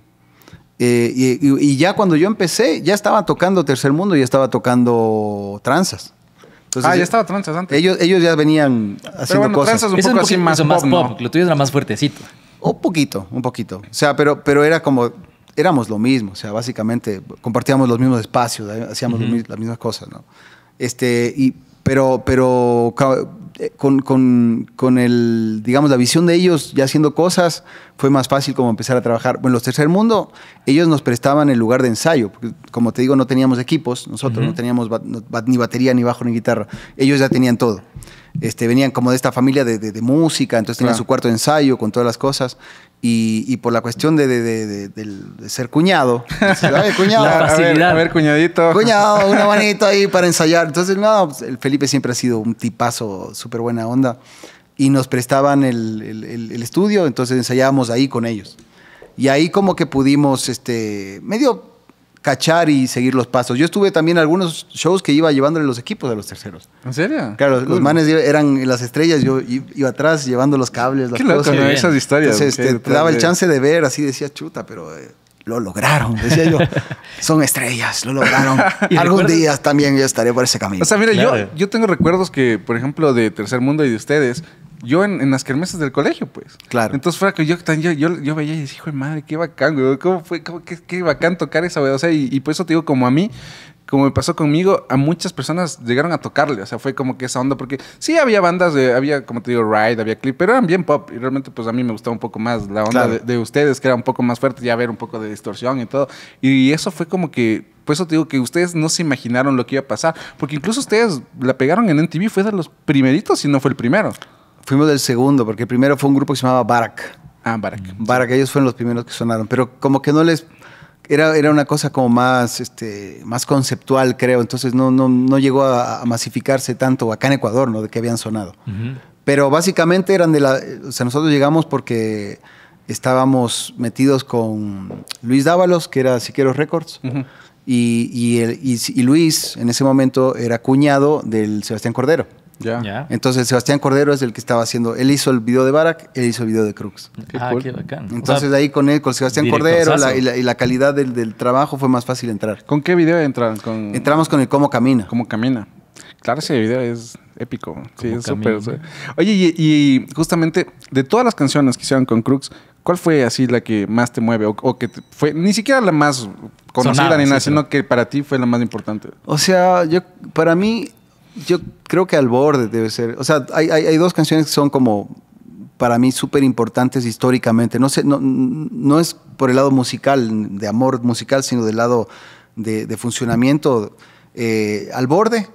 Eh, y, ya cuando yo empecé, ya estaba tocando Tercer Mundo y estaba tocando tranzas. ah, ya eh, estaba tranzas antes. Ellos, ya venían haciendo bueno, Tranzas un, poco así más pop, Lo tuyo era más fuertecito. Un poquito, un poquito. O sea, pero, pero era como éramos lo mismo, o sea, básicamente compartíamos los mismos espacios, eh, hacíamos las mismas cosas, ¿no? Este, y, pero, pero eh, con, el, digamos, la visión de ellos ya haciendo cosas, fue más fácil como empezar a trabajar. Bueno, los tercer mundo, ellos nos prestaban el lugar de ensayo, porque como te digo, no teníamos equipos, nosotros no teníamos ni batería, ni bajo, ni guitarra, ellos ya tenían todo. Este, venían como de esta familia de, de, música, entonces tenían su cuarto de ensayo con todas las cosas. Y, por la cuestión de, de, de, ser cuñado. a ver, a ver, cuñadito. Cuñado, una manito ahí para ensayar. Entonces, no, pues, el Felipe siempre ha sido un tipazo, súper buena onda. Y nos prestaban el, el, estudio, entonces ensayábamos ahí con ellos. Y ahí como que pudimos, este, medio cachar y seguir los pasos. Yo estuve también en algunos shows que iba llevándole los equipos a los terceros. ¿En serio? Claro, los manes eran las estrellas, yo iba atrás llevando los cables, las cosas. esas historias. te, este, daba el chance de ver, así decía chuta, pero eh, lo lograron, decía yo. Son estrellas, lo lograron. Algún día también yo estaré por ese camino. O sea, mira, yo, yo tengo recuerdos que, por ejemplo, de Tercer Mundo y de ustedes, yo en, las kermesas del colegio, pues. Claro. Entonces fue que yo, veía y decía, hijo de madre, qué bacán, güey. ¿Cómo fue? qué, bacán tocar esa, güey. O sea, y, y por eso te digo, como a mí, como me pasó conmigo, a muchas personas llegaron a tocarle. O sea, fue como que esa onda, porque sí había bandas, de, había, como te digo, Ride, había Clip, pero eran bien pop. Y realmente, pues a mí me gustaba un poco más la onda de, ustedes, que era un poco más fuerte, ya ver un poco de distorsión y todo. Y eso fue como que. Por eso te digo que ustedes no se imaginaron lo que iba a pasar. Porque incluso ustedes la pegaron en MTV, fue de los primeritos, y no fue el primero fuimos del segundo, porque el primero fue un grupo que se llamaba Barak. Ah, Barak. Barak, ellos fueron los primeros que sonaron, pero como que no les... Era, era una cosa como más, este, más conceptual, creo, entonces no, no, no llegó a, masificarse tanto acá en Ecuador, ¿no? De que habían sonado. Pero básicamente eran de la... O sea, nosotros llegamos porque estábamos metidos con Luis Dávalos, que era Siqueros Records, y, el, y Luis en ese momento era cuñado del Sebastián Cordero. Ya. Entonces, Sebastián Cordero es el que estaba haciendo. Él hizo el video de Barack, él hizo el video de Crux. ah, qué bacán. Entonces, ahí con él, con Sebastián Cordero y, la, calidad del, trabajo fue más fácil entrar. ¿Con qué video entraron? Entramos con el Cómo Camina. Cómo Camina. Claro, ese video es épico. Sí, es súper. Oye, y, justamente de todas las canciones que hicieron con Crux, ¿cuál fue así la que más te mueve? O, que fue ni siquiera la más conocida ni nada, sino que para ti fue la más importante. O sea, yo para mí yo creo que al borde debe ser. O sea, hay, hay, dos canciones que son como para mí súper importantes históricamente. No, sé, no, no, es por el lado musical, de amor musical, sino del lado de, funcionamiento. Eh, al borde,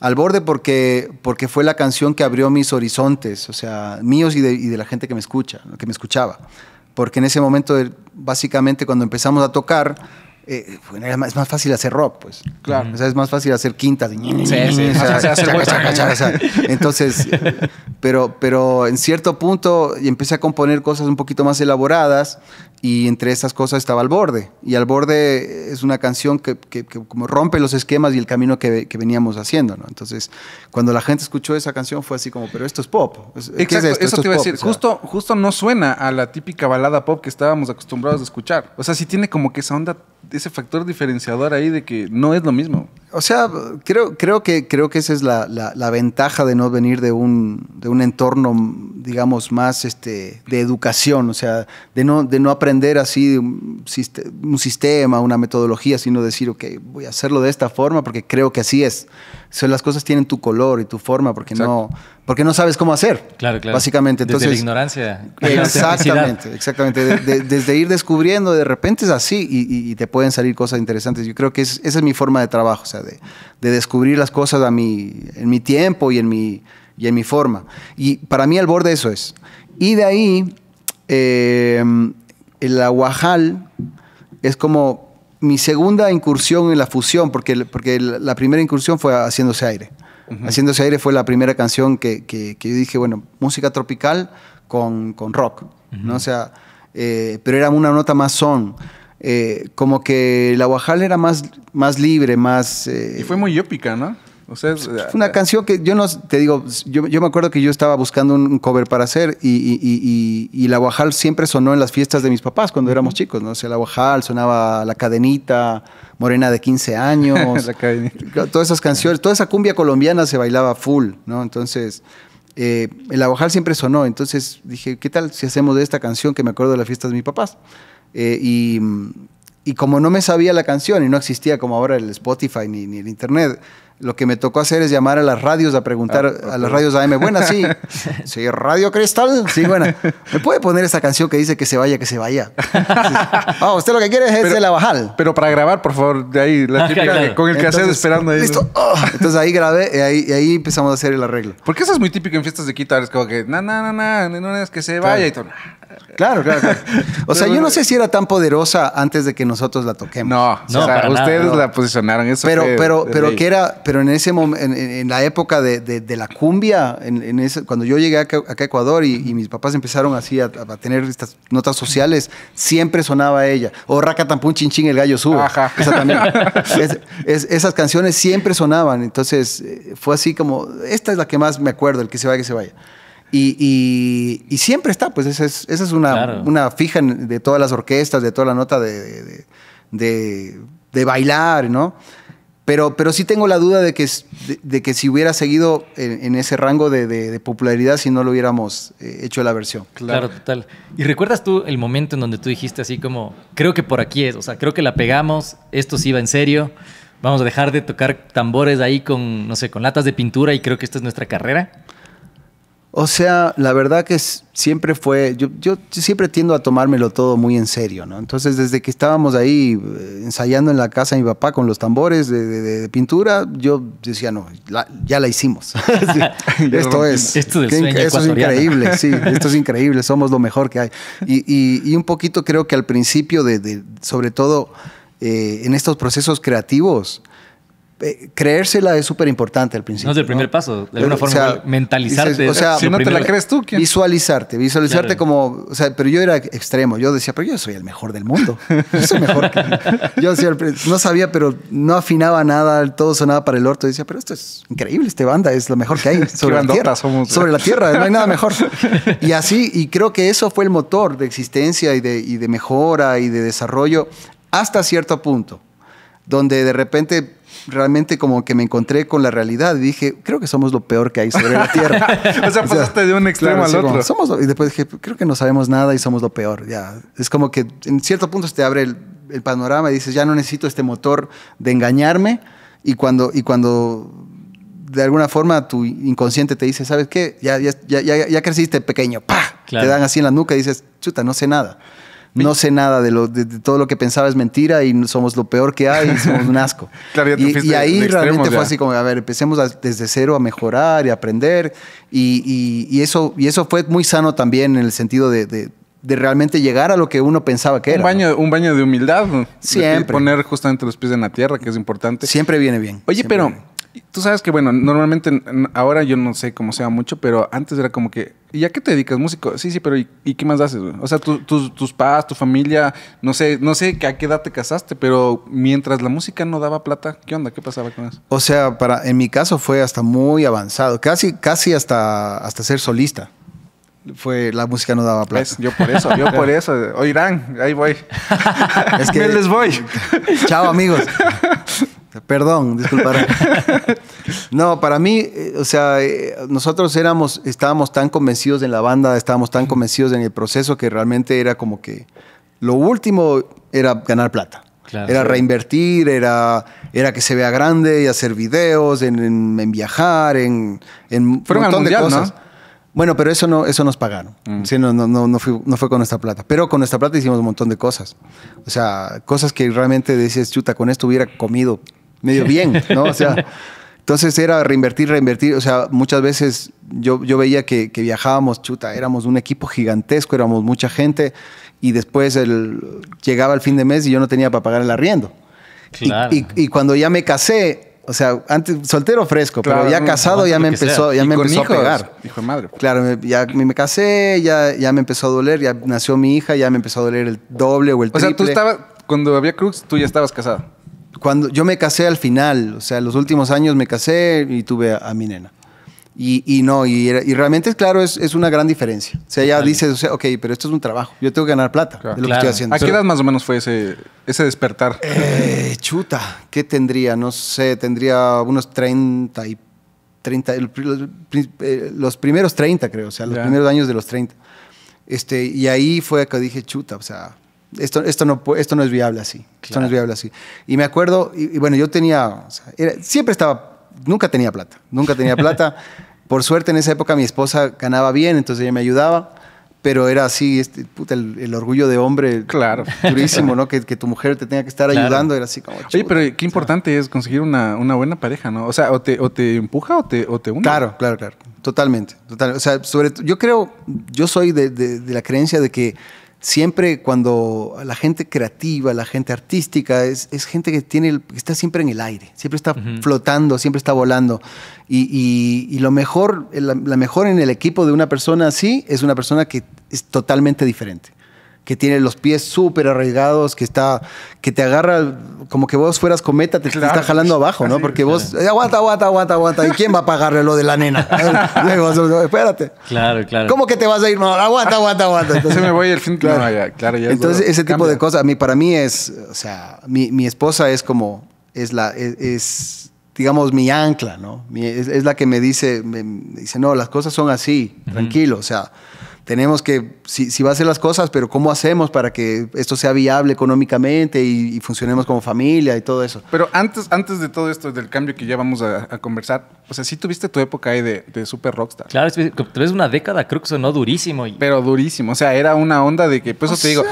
al borde porque, porque fue la canción que abrió mis horizontes, o sea, míos y de, y de la gente que me escucha, que me escuchaba. Porque en ese momento, eh, básicamente, cuando empezamos a tocar, eh, es más fácil hacer rock, pues. Claro. O es más fácil hacer quintas. Entonces, pero, pero en cierto punto empecé a componer cosas un poquito más elaboradas y entre esas cosas estaba Al Borde. Y Al Borde es una canción que, que, como rompe los esquemas y el camino que, que veníamos haciendo, ¿no? Entonces, cuando la gente escuchó esa canción fue así como, pero esto es pop. Exacto, eso te iba a decir. justo, justo no suena a la típica balada pop que estábamos acostumbrados a escuchar. O sea, sí tiene como que esa onda, ese factor diferenciador ahí de que no es lo mismo. O sea, creo, creo, que, creo que esa es la, la, la ventaja de no venir de un, de un entorno, digamos, más este, de educación, o sea, de no, de no aprender así un, un, sistema, una metodología, sino decir, ok, voy a hacerlo de esta forma porque creo que así es. O las cosas tienen tu color y tu forma porque no porque no sabes cómo hacer. Claro, claro. Básicamente. Entonces, desde la ignorancia. Exactamente, exactamente. desde ir descubriendo, de repente es así y, te pueden salir cosas interesantes. Yo creo que esa es mi forma de trabajo, o sea, de, de descubrir las cosas a mi, en mi tiempo y en mi, y en mi forma. Y para mí al borde eso es. Y de ahí... Eh, el aguajal es como mi segunda incursión en la fusión, porque, porque la primera incursión fue Haciéndose Aire. Haciéndose Aire fue la primera canción que, yo dije, bueno, música tropical con, rock, ¿no? sea, eh, pero era una nota más son. Eh, como que el Guajal era más, más libre, más... Eh, y fue muy yópica, ¿no? es pues, una canción que yo no te digo, yo, yo me acuerdo que yo estaba buscando un cover para hacer y, y, la Guajal siempre sonó en las fiestas de mis papás cuando éramos chicos, ¿no? O la Guajal sonaba La Cadenita, Morena de 15 años, todas esas canciones, toda esa cumbia colombiana se bailaba full, ¿no? Entonces, eh, el siempre sonó, entonces dije, ¿qué tal si hacemos de esta canción que me acuerdo de las fiestas de mis papás? Eh, y, y, como no me sabía la canción y no existía como ahora el Spotify ni, ni el Internet, lo que me tocó hacer es llamar a las radios a preguntar ah, a las radios AM, buena, sí, sí, Radio Cristal, sí, buena. ¿Me puede poner esa canción que dice que se vaya, que se vaya? Ah, usted lo que quiere es pero, la bajal. Pero para grabar, por favor, de ahí, la ah, típica con el que haces esperando ahí. ¿Listo? Ah, entonces ahí grabé y ahí, empezamos a hacer el arreglo. Porque eso es muy típico en fiestas de quitar, es como que, na, na, na, na, no es que se vaya y todo. Claro, claro, O sea, yo no sé si era tan poderosa antes de que nosotros la toquemos. No, ustedes la posicionaron eso. Pero, pero, pero que era, pero en ese momento, en, la época de, la cumbia, en, ese, cuando yo llegué acá, a Ecuador y, mis papás empezaron así a, tener estas notas sociales, siempre sonaba ella. O raca Chin Chin el gallo sube. esas canciones siempre sonaban. Entonces, eh, fue así como, esta es la que más me acuerdo, el que se vaya, que se vaya. Y, siempre está, pues esa es, una, fija de todas las orquestas, de toda la nota de, bailar, ¿no? Pero, sí tengo la duda de que, si hubiera seguido en, ese rango de, popularidad, si no lo hubiéramos eh, hecho la versión. Claro. total. ¿Y recuerdas tú el momento en donde tú dijiste así como, creo que por aquí es, o sea, creo que la pegamos, esto sí va en serio, vamos a dejar de tocar tambores ahí con, no sé, con latas de pintura y creo que esta es nuestra carrera? O sea, la verdad que siempre fue, yo, yo, siempre tiendo a tomármelo todo muy en serio, ¿no? Entonces, desde que estábamos ahí eh, ensayando en la casa de mi papá con los tambores de, pintura, yo decía, no, ya la hicimos. esto es, increíble, sí, esto es increíble, somos lo mejor que hay. Y, un poquito creo que al principio de, sobre todo eh, en estos procesos creativos, eh, creérsela es súper importante al principio. No es el primer paso, de alguna eh, forma, mentalizarte. o sea, si no te la crees tú, Visualizarte, visualizarte como, o sea, pero yo era extremo, yo decía, pero yo soy el mejor del mundo, yo soy mejor que Yo no sabía, pero no afinaba nada, todo sonaba para el orto, y decía, pero esto es increíble, esta banda es lo mejor que hay sobre la tierra. ¿eh? sobre la tierra, no hay nada mejor. Y así, y creo que eso fue el motor de existencia y de, y de mejora y de desarrollo hasta cierto punto, donde de repente realmente como que me encontré con la realidad y dije, creo que somos lo peor que hay sobre la Tierra. o sea, pasaste de un extremo al otro. y después dije, creo que no sabemos nada y somos lo peor. Ya. Es como que en cierto punto se te abre el, panorama y dices, ya no necesito este motor de engañarme. Y cuando, y cuando de alguna forma tu inconsciente te dice, ¿sabes qué? Ya, ya, ya, ya, creciste pequeño, ¡pah! Te dan así en la nuca y dices, chuta, no sé nada no sé nada de, lo, de, todo lo que pensaba es mentira y somos lo peor que hay y somos un asco. y, ahí realmente fue así como, a ver, empecemos desde cero a mejorar y aprender. Y, eso, y eso fue muy sano también en el sentido de, realmente llegar a lo que uno pensaba que un era. Baño, Un baño de humildad. Siempre. poner justamente los pies en la tierra, que es importante. Siempre viene bien. Oye, pero... Tú sabes que, bueno, normalmente ahora yo no sé cómo sea mucho, pero antes era como que, ¿y a qué te dedicas, músico? Sí, sí, pero ¿y, qué más haces? O sea, tus, padres, tu familia, no sé, no sé a qué edad te casaste, pero mientras la música no daba plata, ¿qué onda? ¿Qué pasaba con eso? O sea, para, en mi caso fue hasta muy avanzado, casi, casi hasta, hasta ser solista fue la música no daba plata. yo por eso, yo por eso. Oirán, ahí voy. Es que, les voy. Chao, amigos. Perdón, disculpad. no, para mí, eh, o sea, eh, nosotros éramos, estábamos tan convencidos en la banda, estábamos tan convencidos en el proceso que realmente era como que lo último era ganar plata. era reinvertir, era, era que se vea grande y hacer videos, en, viajar, en, un montón de cosas. Bueno, pero eso no, eso nos pagaron. Mm. no, fue, no, fue con nuestra plata. Pero con nuestra plata hicimos un montón de cosas. O sea, cosas que realmente decías, chuta, con esto hubiera comido medio bien, ¿no? O sea, entonces era reinvertir, reinvertir. O sea, muchas veces yo, yo veía que, viajábamos, chuta, éramos un equipo gigantesco, éramos mucha gente y después llegaba el fin de mes y yo no tenía para pagar el arriendo. Y, cuando ya me casé, o sea, antes soltero fresco, pero ya casado ya me empezó, ya me empezó a pegar. Hijo de madre. Claro, ya me casé, ya, ya me empezó a doler, ya nació mi hija, ya me empezó a doler el doble o el triple. O sea, tú estabas, cuando había Cruz, tú ya estabas casado cuando yo me casé al final, o sea, los últimos años me casé y tuve a, mi nena. Y, no, y, y, realmente, claro, es, una gran diferencia. O sea, ya dices, o sea, ok, pero esto es un trabajo, yo tengo que ganar plata de lo que estoy haciendo. ¿A qué edad más o menos fue ese, ese despertar? Eh, chuta, ¿qué tendría? No sé, tendría unos 30 y 30, eh, los, primeros 30, creo, o sea, los primeros años de los 30. Este, y ahí fue que dije, chuta, o sea, esto, esto, no, esto no es viable así. Esto no es viable así. Y me acuerdo, y, bueno, yo tenía, siempre estaba, nunca tenía plata, nunca tenía plata. Por suerte en esa época mi esposa ganaba bien, entonces ella me ayudaba, pero era así, este, el, orgullo de hombre claro. durísimo, ¿no? Que, que, tu mujer te tenga que estar ayudando, era así como... Oye, pero qué importante es conseguir una, una, buena pareja, ¿no? O sea, o te, o te empuja o te, o te une. Claro, claro, claro, totalmente. o sea, sobre yo creo, yo soy de, de la creencia de que siempre cuando la gente creativa, la gente artística, es, gente que está siempre en el aire, siempre está flotando, siempre está volando. Y, lo mejor, la, mejor en el equipo de una persona así es una persona que es totalmente diferente que tiene los pies súper arraigados, que está, que te agarra como que vos fueras cometa, te, está jalando abajo, ¿no? Porque vos, aguanta, aguanta, aguanta, aguanta. ¿Y quién va a pagarle lo de la nena? Luego, espérate. Claro, claro. ¿Cómo que te vas a ir? No, aguanta, aguanta, aguanta. Entonces me voy al fin. Claro, ya, claro, Entonces, ese tipo de cosas, a mí, para mí es, o sea, mi, mi esposa es como, es la, es, digamos, mi ancla, ¿no? es, la que me dice, me, dice, no, las cosas son así, tranquilo, o sea tenemos que, si, si, va a ser las cosas, pero ¿cómo hacemos para que esto sea viable económicamente y, funcionemos como familia y todo eso? Pero antes, antes de todo esto, del cambio que ya vamos a, conversar, o sea, si tuviste tu época ahí de, super rockstar. Claro, es una década, creo que sonó durísimo. Pero durísimo, o sea, era una onda de que, pues eso te digo,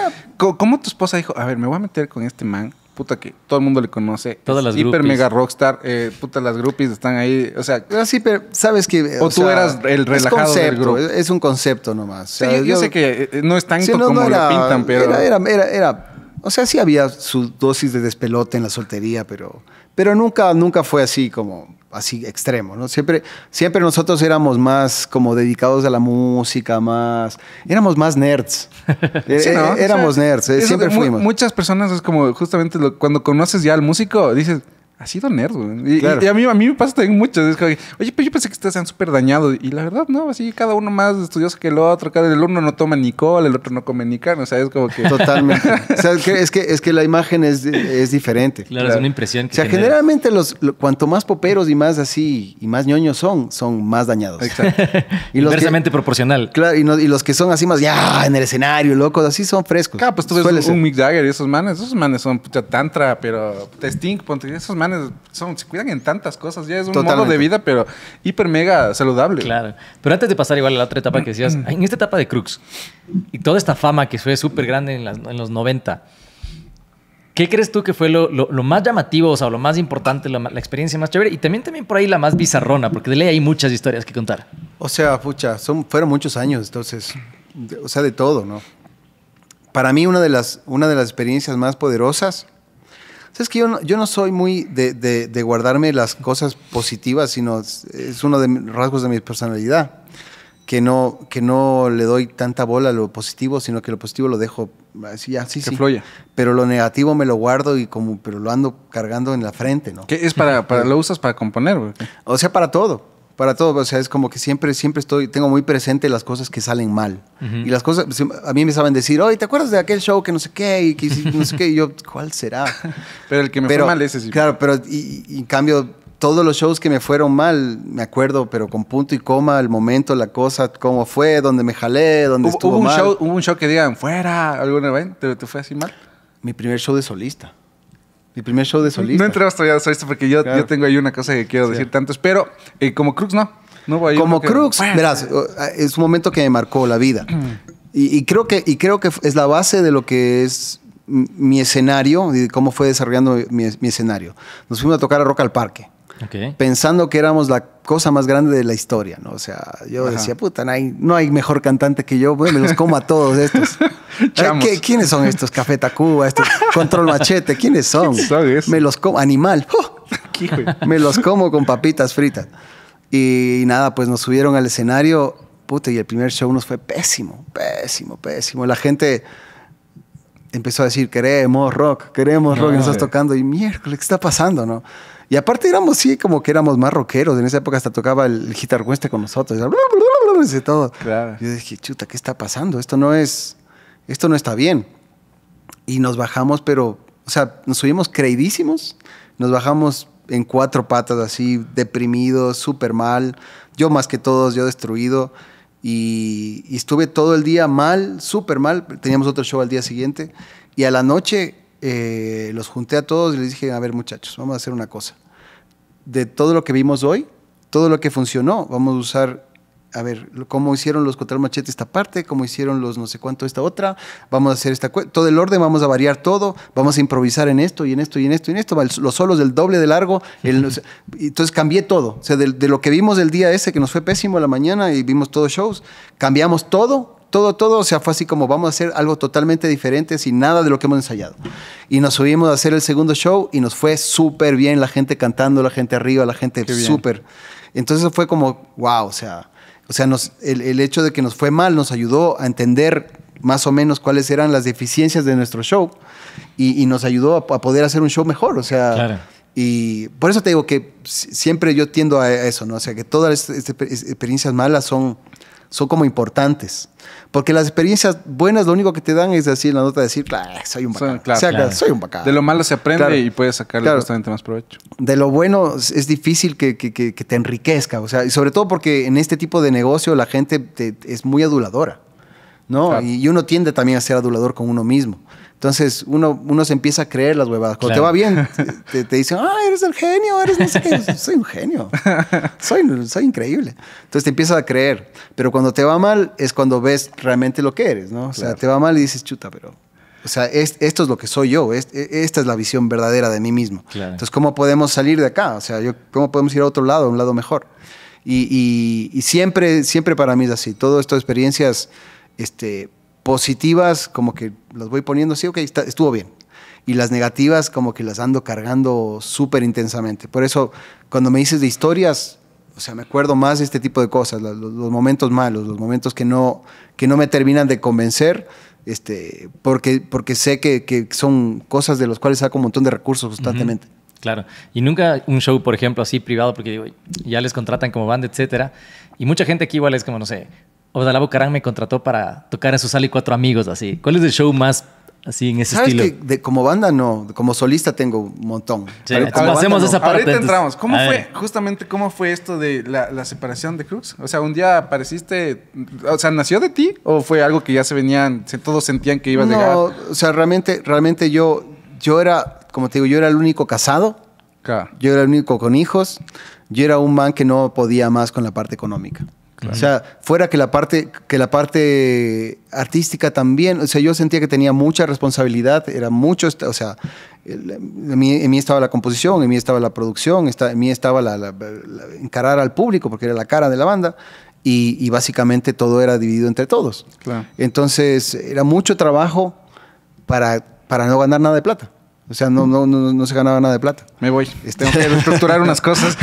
¿cómo tu esposa dijo, a ver, me voy a meter con este man? puta, que todo el mundo le conoce. Todas las Hiper mega rockstar, eh, puta, las groupies están ahí. O sea. Ah, sí, pero sabes que. O, tú eras el relajado es del grupo. Es un concepto nomás. yo, sé que eh, eh, no es tanto no, como le era, pintan, pero. era, era, era. O sea, sí había su dosis de despelote en la soltería, pero. Pero nunca, nunca fue así como así extremo, ¿no? Siempre, siempre nosotros éramos más como dedicados a la música, más... Éramos más nerds. Eh, eh, éramos nerds, eh, siempre fuimos. Muchas personas es como justamente cuando conoces ya al músico, dices ha sido nerd, Y, a, mí, a mí me pasa también mucho. oye, pues yo pensé que ustedes sean súper dañados. Y la verdad, no, así cada uno más estudioso que el otro. Cada el uno no toma ni cola el otro no come ni carne. O sea, es como que. Totalmente. o sea, es, que, es que, la imagen es, es diferente. Claro, es una impresión. Que o sea, generalmente, los, cuanto más poperos y más así y más ñoños son, son más dañados. Exacto. Inversamente proporcional. Claro, y, los que son así más ya en el escenario, locos, así son frescos. Claro, ah, pues tú ves un, un, Mick Jagger y esos manes. Esos manes son puta tantra, pero. Stink, esos manes son, se cuidan en tantas cosas. Ya es un modo de vida, pero hiper mega saludable. Claro. Pero antes de pasar igual a la otra etapa que decías, en esta etapa de Crux y toda esta fama que fue súper grande en, los 90, ¿qué crees tú que fue lo, lo, más llamativo, o sea, lo más importante, la, experiencia más chévere y también, también por ahí la más bizarrona? Porque de ley hay muchas historias que contar. O sea, pucha, son, fueron muchos años, entonces, o sea, de todo, ¿no? Para mí una de las, una de las experiencias más poderosas Sabes que yo no, yo no soy muy de, guardarme las cosas positivas, sino es uno de rasgos de mi personalidad, que no, que no le doy tanta bola a lo positivo, sino que lo positivo lo dejo así, así, Pero lo negativo me lo guardo y como, pero lo ando cargando en la frente, ¿no? es para, para lo usas para componer? O sea, para todo para todo, o sea, es como que siempre, siempre estoy, tengo muy presente las cosas que salen mal. Y las cosas, a mí me saben decir, oye, ¿te acuerdas de aquel show que no sé qué? Y que no sé qué, yo, ¿cuál será? pero el que me fue mal ese sí. Claro, pero y, en cambio, todos los shows que me fueron mal, me acuerdo, pero con punto y coma, el momento, la cosa, cómo fue, dónde me jalé, dónde estuvo hubo un Show, ¿Hubo un show que digan, fuera, alguna vez? ¿Te, ¿Te fue así mal? Mi primer show de solista. El primer show de solista. No hasta todavía de solista porque yo, tengo ahí una cosa que quiero decir tantos, pero eh, como Crux no. como Crux, verás, es un momento que me marcó la vida. Y, creo que, y creo que es la base de lo que es mi escenario y cómo fue desarrollando mi, mi escenario. Nos fuimos a tocar a Rock al Parque pensando que éramos la cosa más grande de la historia, ¿no? O sea, yo decía, puta, no hay, mejor cantante que yo, me los como a todos estos. ¿Quiénes son estos? Café Tacuba, estos Control Machete, ¿quiénes son? Me los como, Animal, me los como con papitas fritas. Y, nada, pues nos subieron al escenario, puta, y el primer show nos fue pésimo, pésimo, pésimo. La gente empezó a decir, queremos rock, queremos rock, nos estás tocando, y miércoles, ¿qué está pasando, no? Y aparte éramos, sí, como que éramos más rockeros. En esa época hasta tocaba el guitar con nosotros. Y, todo. Yo dije, chuta, ¿qué está pasando? Esto no es, esto no está bien. Y nos bajamos, pero, o sea, nos subimos creidísimos. Nos bajamos en cuatro patas así, deprimidos, súper mal. Yo más que todos, yo destruido. Y, y estuve todo el día mal, súper mal. Teníamos otro show al día siguiente. Y a la noche eh, los junté a todos y les dije, a ver muchachos, vamos a hacer una cosa. De todo lo que vimos hoy, todo lo que funcionó, vamos a usar, a ver, cómo hicieron los cuatro Machete esta parte, cómo hicieron los no sé cuánto esta otra, vamos a hacer esta, todo el orden, vamos a variar todo, vamos a improvisar en esto y en esto y en esto y en esto, los solos del doble de largo, entonces cambié todo, o sea, de, lo que vimos el día ese que nos fue pésimo la mañana y vimos todos shows, cambiamos todo todo, todo, o sea, fue así como vamos a hacer algo totalmente diferente sin nada de lo que hemos ensayado. Y nos subimos a hacer el segundo show y nos fue súper bien, la gente cantando, la gente arriba, la gente súper. Entonces fue como, wow, o sea, o sea el, hecho de que nos fue mal nos ayudó a entender más o menos cuáles eran las deficiencias de nuestro show y, nos ayudó a, poder hacer un show mejor, o sea... Y por eso te digo que siempre yo tiendo a eso, ¿no? O sea, que todas las este, este, experiencias malas son, son como importantes. Porque las experiencias buenas lo único que te dan es decir la nota, decir, ah, soy un bacán. Soy un bacán. De lo malo se aprende y puedes sacarle justamente más provecho. De lo bueno es difícil que, que, que, te enriquezca. O sea, y sobre todo porque en este tipo de negocio la gente es muy aduladora. ¿no? y, uno tiende también a ser adulador con uno mismo. Entonces uno, uno se empieza a creer las huevadas. Cuando te va bien, te, dicen, ah, eres el genio, eres no sé Soy un genio, soy, soy increíble. Entonces te empiezas a creer. Pero cuando te va mal es cuando ves realmente lo que eres, ¿no? O sea, te va mal y dices, chuta, pero... O sea, es, esto es lo que soy yo, e, esta es la visión verdadera de mí mismo. Entonces, ¿cómo podemos salir de acá? O sea, yo, ¿cómo podemos ir a otro lado, a un lado mejor? Y, y, y siempre, siempre para mí es así. esto de experiencias este, positivas como que las voy poniendo, así, ok, estuvo bien. Y las negativas como que las ando cargando súper intensamente. Por eso, cuando me dices de historias, o sea, me acuerdo más de este tipo de cosas, los, momentos malos, los momentos que no, que no me terminan de convencer, este, porque, porque sé que, son cosas de las cuales saco un montón de recursos constantemente. Claro. Y nunca un show, por ejemplo, así privado, porque digo, ya les contratan como banda, etcétera. Y mucha gente aquí igual es como, no sé, Odalá Bucarán me contrató para tocar a su sala y cuatro amigos, así. ¿Cuál es el show más así en ese ¿Sabes estilo? Que de, como banda no, como solista tengo un montón. Sí, como esa parte. Ahorita entramos. ¿Cómo fue, justamente, cómo fue esto de la, separación de Cruz? O sea, un día apareciste, o sea, ¿nació de ti o fue algo que ya se venían, se, todos sentían que ibas a llegar? No, o sea, realmente, realmente yo, yo era, como te digo, yo era el único casado. Yo era el único con hijos. Yo era un man que no podía más con la parte económica. O sea, fuera que la parte, que la parte artística también, o sea, yo sentía que tenía mucha responsabilidad, era mucho, o sea, en mí, estaba la composición, en mí estaba la producción, en mí estaba encarar al público, porque era la cara de la banda, y, básicamente todo era dividido entre todos. Entonces, era mucho trabajo para, para no ganar nada de plata. O sea, no, no, no, se ganaba nada de plata. Me voy. Pues tengo que reestructurar unas cosas.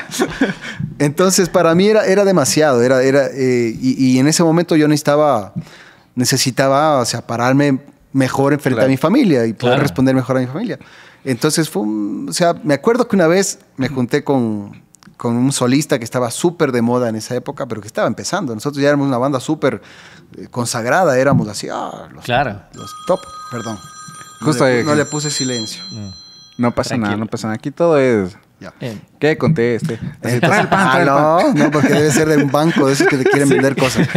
Entonces, para mí era, era demasiado. Era, era, eh, y, en ese momento yo necesitaba, necesitaba, o sea, pararme mejor frente a mi familia y poder responder mejor a mi familia. Entonces fue un, o sea, me acuerdo que una vez me junté con, un solista que estaba súper de moda en esa época, pero que estaba empezando. Nosotros ya éramos una banda súper eh, consagrada, éramos así, ah, los, los top, perdón no, le, puse silencio. Mm. No pasa nada, no pasa nada. Aquí todo es. ¿Qué conté? Trae el pan. Ah, no, porque debe ser de un banco de esos que te quieren vender cosas.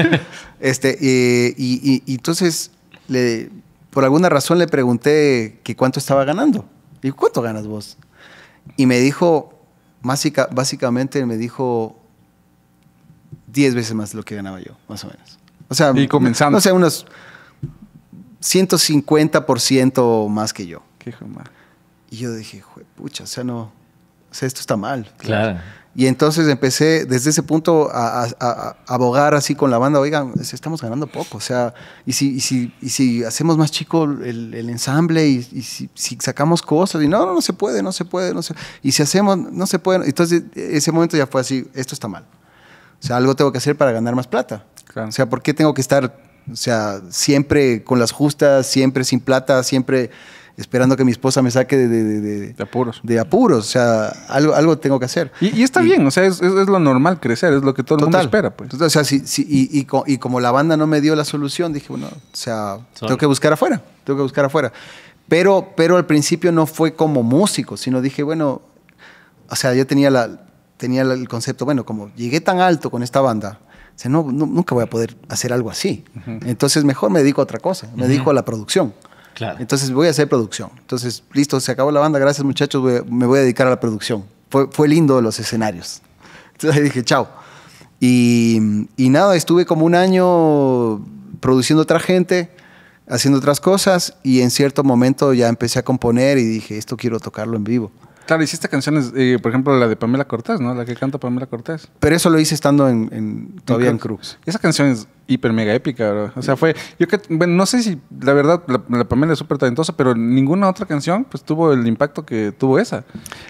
Este, y, entonces, le, por alguna razón le pregunté que cuánto estaba ganando. ¿Y cuánto ganas vos? Y me dijo, básicamente me dijo 10 veces más de lo que ganaba yo, más o menos. O sea, y comenzando. No sé, unos 150% más que yo. Qué jamás. Y yo dije, pucha, o sea, no, o sea, esto está mal. Claro. Y entonces empecé desde ese punto a, abogar así con la banda, oigan, estamos ganando poco, o sea, y si, y y si hacemos más chico el, ensamble y, si, sacamos cosas, y no, no, no se puede, no se puede, no se, y si hacemos, no se puede. Entonces ese momento ya fue así, esto está mal. O sea, algo tengo que hacer para ganar más plata. O sea, ¿por qué tengo que estar o sea, siempre con las justas, siempre sin plata, siempre esperando que mi esposa me saque de, apuros. De apuros, o sea, algo, tengo que hacer. Y, está bien, o sea, es, lo normal crecer, es lo que todo el mundo espera. y, como la banda no me dio la solución, dije, bueno, o sea, tengo que buscar afuera, tengo que buscar afuera. Pero, pero al principio no fue como músico, sino dije, bueno, o sea, yo tenía, la, tenía el concepto, bueno, como llegué tan alto con esta banda, no, nunca voy a poder hacer algo así. Entonces, mejor me dedico a otra cosa, me dedico a la producción. Entonces, voy a hacer producción. Entonces, listo, se acabó la banda, gracias muchachos, me voy a dedicar a la producción. Fue, fue lindo los escenarios. Entonces ahí dije, chao. Y, y, nada, estuve como un año produciendo otra gente, haciendo otras cosas, y en cierto momento ya empecé a componer y dije, esto quiero tocarlo en vivo. Claro, hiciste canciones, eh, por ejemplo, la de Pamela Cortés, ¿no? La que canta Pamela Cortés. Pero eso lo hice estando en, todavía en Cruz. Esa canción es hiper mega épica, O sea, fue. Yo que. Bueno, no sé si. La verdad, la, Pamela es súper talentosa, pero ninguna otra canción, pues tuvo el impacto que tuvo esa.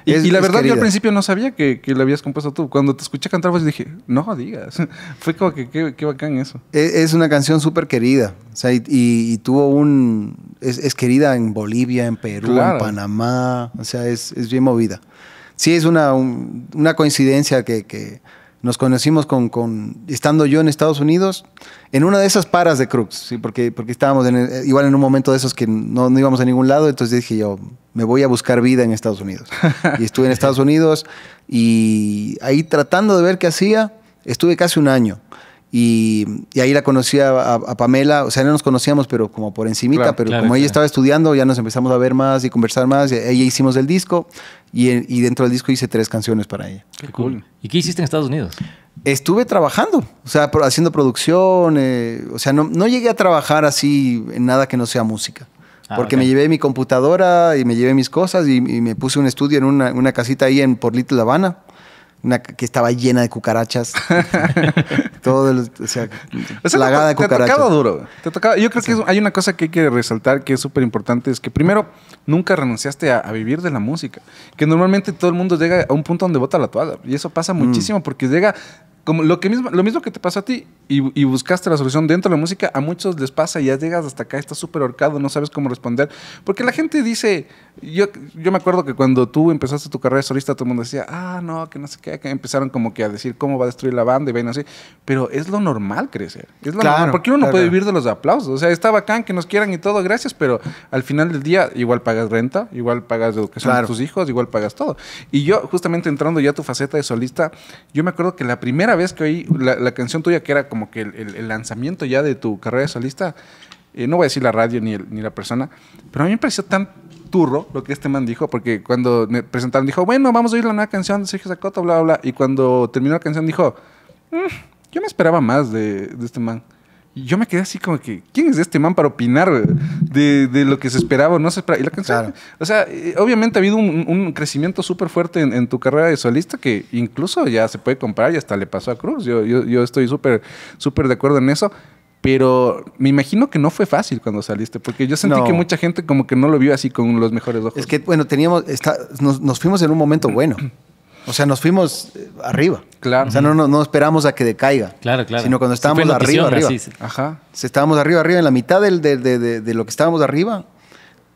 Y, la verdad, yo al principio no sabía que, la habías compuesto tú. Cuando te escuché cantar, pues dije, no digas. fue como que qué bacán eso. E-, es, una canción súper querida. O sea, y, tuvo un. Es, querida en Bolivia, en Perú, en Panamá. O sea, es, bien movida. Sí, es una, coincidencia que nos conocimos con, estando yo en Estados Unidos, en una de esas paras de Crux, porque, porque estábamos en, eh, igual en un momento de esos que no, no, íbamos a ningún lado, entonces dije yo, me voy a buscar vida en Estados Unidos. Y estuve en Estados Unidos y ahí tratando de ver qué hacía, estuve casi un año. Y, ahí la conocí a, Pamela, o sea, no nos conocíamos, pero como por encimita, pero como ella estaba estudiando, ya nos empezamos a ver más y conversar más, ella hicimos el disco, y, dentro del disco hice tres canciones para ella. Qué cool. ¿Y qué hiciste en Estados Unidos? Estuve trabajando, o sea, haciendo producción, eh, o sea, no, llegué a trabajar así en nada que no sea música. Ah, porque me llevé mi computadora y me llevé mis cosas y, me puse un estudio en una, casita ahí en por Little Habana una que estaba llena de cucarachas. Todo, o sea, plagada te, de cucarachas. tocaba duro. Te tocaba. Yo creo que hay una cosa que hay que resaltar que es súper importante, es que primero, nunca renunciaste a, vivir de la música. Que normalmente todo el mundo llega a un punto donde bota la toalla. Y eso pasa mm. muchísimo porque llega, como lo, que mismo, lo mismo que te pasó a ti, y, buscaste la solución dentro de la música, a muchos les pasa, y ya llegas hasta acá, estás súper ahorcado, no sabes cómo responder. Porque la gente dice, yo, yo me acuerdo que cuando tú empezaste tu carrera de solista, todo el mundo decía, ah, no, que no sé qué, que empezaron como que a decir cómo va a destruir la banda y ven así. Pero es lo normal crecer. Es lo claro, porque uno no puede vivir de los aplausos. O sea, está bacán que nos quieran y todo, gracias, pero al final del día igual pagas renta, igual pagas educación a tus hijos, igual pagas todo. Y yo, justamente entrando ya a tu faceta de solista, yo me acuerdo que la primera vez que oí la, la canción tuya, que era como como que el, lanzamiento ya de tu carrera de solista, eh, no voy a decir la radio ni, ni la persona, pero a mí me pareció tan turro lo que este man dijo, porque cuando me presentaron dijo, bueno, vamos a oír la nueva canción de Sergio Zacoto, bla, bla, bla, y cuando terminó la canción dijo, mm, yo me esperaba más de este man yo me quedé así como que, ¿quién es este man para opinar de, lo que se esperaba o no se esperaba? Y la canción, o sea, eh, obviamente ha habido un, crecimiento súper fuerte en, tu carrera de solista que incluso ya se puede comprar y hasta le pasó a Cruz. Yo, yo, yo estoy súper, súper de acuerdo en eso. Pero me imagino que no fue fácil cuando saliste, porque yo sentí que mucha gente como que no lo vio así con los mejores ojos. Es que, bueno, teníamos, está, nos, nos fuimos en un momento bueno. O sea, nos fuimos eh, arriba. Claro. O sea, no, no, esperamos a que decaiga. Claro, claro. Sino cuando estábamos arriba, arriba. Sí, sí. Ajá. Estábamos arriba, arriba, en la mitad del, de, lo que estábamos arriba,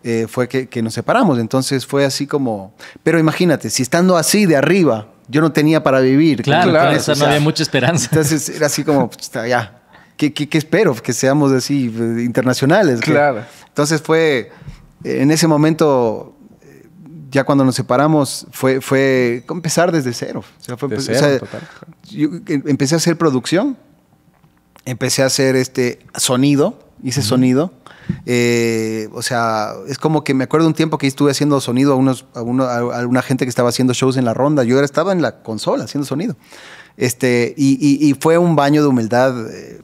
eh, fue que, nos separamos. Entonces fue así como. Pero imagínate, si estando así de arriba, yo no tenía para vivir. Claro, claro. o sea, no había mucha esperanza. Entonces era así como, pues, ya. ¿Qué, espero? Que seamos así eh, internacionales. Claro. entonces fue. En ese momento ya cuando nos separamos fue, fue empezar desde cero. empecé a hacer producción, empecé a hacer este sonido, hice sonido. Eh, o sea, es como que me acuerdo un tiempo que estuve haciendo sonido a, unos, a, una gente que estaba haciendo shows en la ronda. Yo estaba en la consola haciendo sonido. Este, y, fue un baño de humildad. Eh,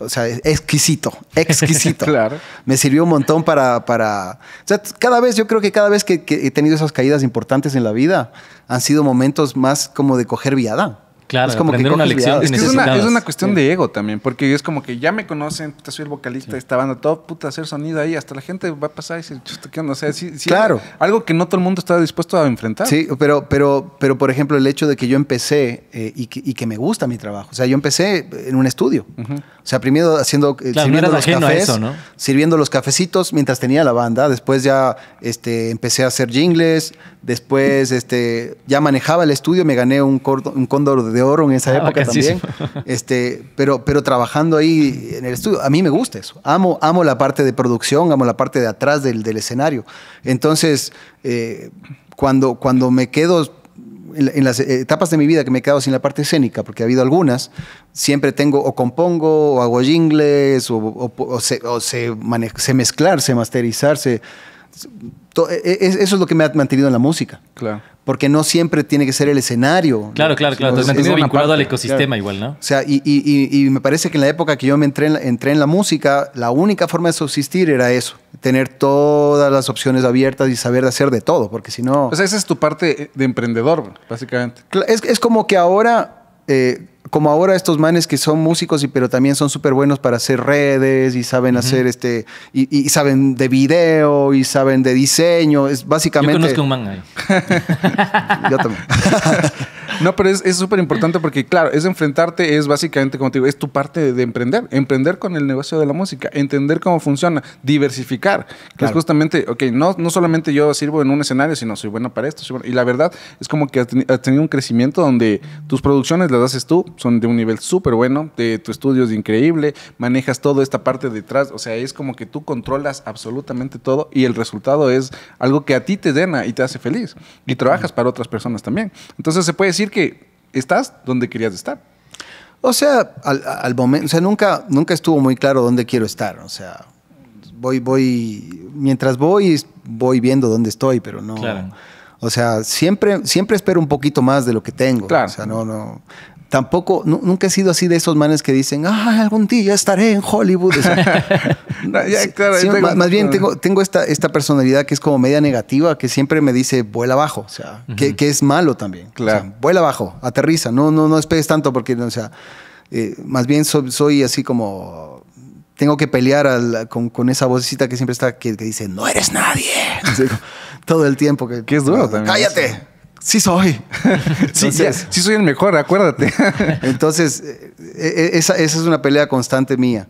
o sea, exquisito, exquisito. claro. Me sirvió un montón para, para... O sea, cada vez, yo creo que cada vez que, he tenido esas caídas importantes en la vida, han sido momentos más como de coger viada. Claro, es como aprender una lección. Es que es una, cuestión de ego también, porque es como que ya me conocen, puta, soy el vocalista de esta banda, todo puta hacer sonido ahí, hasta la gente va a pasar y se... ¿qué onda? O sea, claro. Algo que no todo el mundo está dispuesto a enfrentar. Sí, pero, pero, pero por ejemplo, el hecho de que yo empecé eh, y, que, me gusta mi trabajo. O sea, yo empecé en un estudio. O sea, primero haciendo, eh, sirviendo los cafés, sirviendo los cafecitos mientras tenía la banda. Después ya este, empecé a hacer jingles. Después este, ya manejaba el estudio, me gané un, un cóndor de oro en esa ah, época también. Este, pero, pero trabajando ahí en el estudio, a mí me gusta eso. Amo, amo la parte de producción, amo la parte de atrás del, del escenario. Entonces, eh, cuando, cuando me quedo en, las etapas de mi vida que me he quedado sin la parte escénica, porque ha habido algunas, siempre tengo o compongo o hago jingles o, o, sé, mezclarse, masterizarse. E-, eso es lo que me ha mantenido en la música. Claro porque no siempre tiene que ser el escenario. Claro, claro, claro. Entonces, vinculado al ecosistema igual, ¿no? O sea, y, me parece que en la época que yo me entré en, entré en la música, la única forma de subsistir era eso, tener todas las opciones abiertas y saber hacer de todo, porque si no... O sea, esa es tu parte de emprendedor, básicamente. Es, como que ahora... Eh, como ahora estos manes que son músicos y pero también son súper buenos para hacer redes y saben hacer este y, saben de video y saben de diseño es básicamente yo conozco un man yo también no pero es súper importante porque claro es enfrentarte es básicamente como te digo es tu parte de emprender emprender con el negocio de la música entender cómo funciona diversificar que es justamente ok no, no solamente yo sirvo en un escenario sino soy bueno para esto y la verdad es como que has tenido un crecimiento donde tus producciones las haces tú son de un nivel súper bueno, de, tu estudio es increíble, manejas toda esta parte detrás, o sea, es como que tú controlas absolutamente todo y el resultado es algo que a ti te dena y te hace feliz y trabajas para otras personas también. Entonces se puede decir que estás donde querías estar. O sea, al, momento, o sea, nunca, nunca estuvo muy claro dónde quiero estar, o sea, voy, voy, mientras voy, voy viendo dónde estoy, pero no... O sea, siempre, siempre espero un poquito más de lo que tengo. Claro. O sea, no, no tampoco, nunca he sido así de esos manes que dicen, ah, algún día estaré en Hollywood. más, bien tengo, tengo esta, esta personalidad que es como media negativa, que siempre me dice, vuela abajo, o sea, que, es malo también. vuela abajo, aterriza, no, no, no esperes tanto porque, o sea, eh, más bien soy así como... Tengo que pelear con, esa vocecita que siempre está, que, dice, no eres nadie. todo el tiempo. Que, es duro ah, también. Cállate sí soy. sí, sí soy el mejor, acuérdate. Entonces, eh, eh, esa, es una pelea constante mía.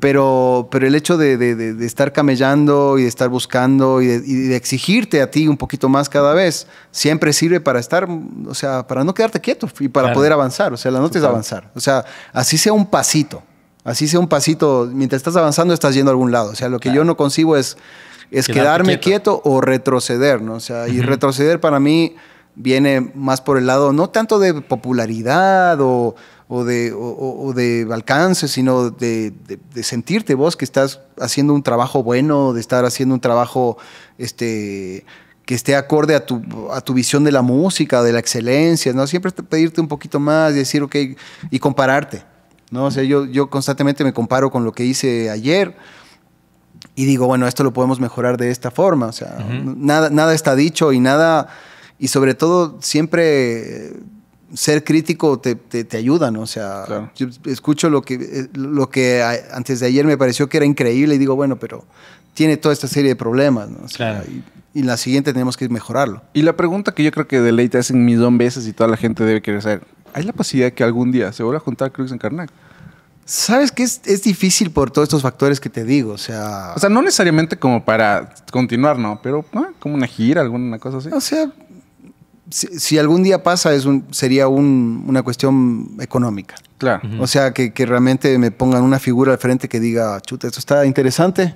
Pero, pero el hecho de, estar camellando y de estar buscando y, de, exigirte a ti un poquito más cada vez, siempre sirve para estar, o sea, para no quedarte quieto y para poder avanzar. O sea, la nota es avanzar. O sea, así sea un pasito. Así sea un pasito. Mientras estás avanzando, estás yendo a algún lado. O sea, lo que yo no consigo es, es quedarme quieto. o retroceder, ¿no? O sea, y retroceder para mí viene más por el lado, no tanto de popularidad o, de, de, alcance, sino de, sentirte vos que estás haciendo un trabajo bueno, de estar haciendo un trabajo este, que esté acorde a tu, visión de la música, de la excelencia, ¿no? Siempre pedirte un poquito más, y decir, ok, y compararte, ¿no? O sea, yo, yo constantemente me comparo con lo que hice ayer y digo, bueno, esto lo podemos mejorar de esta forma, o sea, nada, nada está dicho y nada y sobre todo siempre eh, ser crítico te, te, ayuda, ¿no? O sea, escucho lo que, eh, lo que antes de ayer me pareció que era increíble y digo, bueno, pero tiene toda esta serie de problemas, ¿no? O sea, y, la siguiente tenemos que mejorarlo. Y la pregunta que yo creo que de ley te hacen millón veces y toda la gente debe querer saber, ¿hay la posibilidad de que algún día se vuelva a juntar Cruz en Karnak? Sabes que es, difícil por todos estos factores que te digo, o sea... O sea, no necesariamente como para continuar, ¿no? Pero como una gira, alguna cosa así. O sea, si, algún día pasa, sería una cuestión económica. Claro. O sea, que, que, realmente me pongan una figura al frente que diga, chuta, esto está interesante,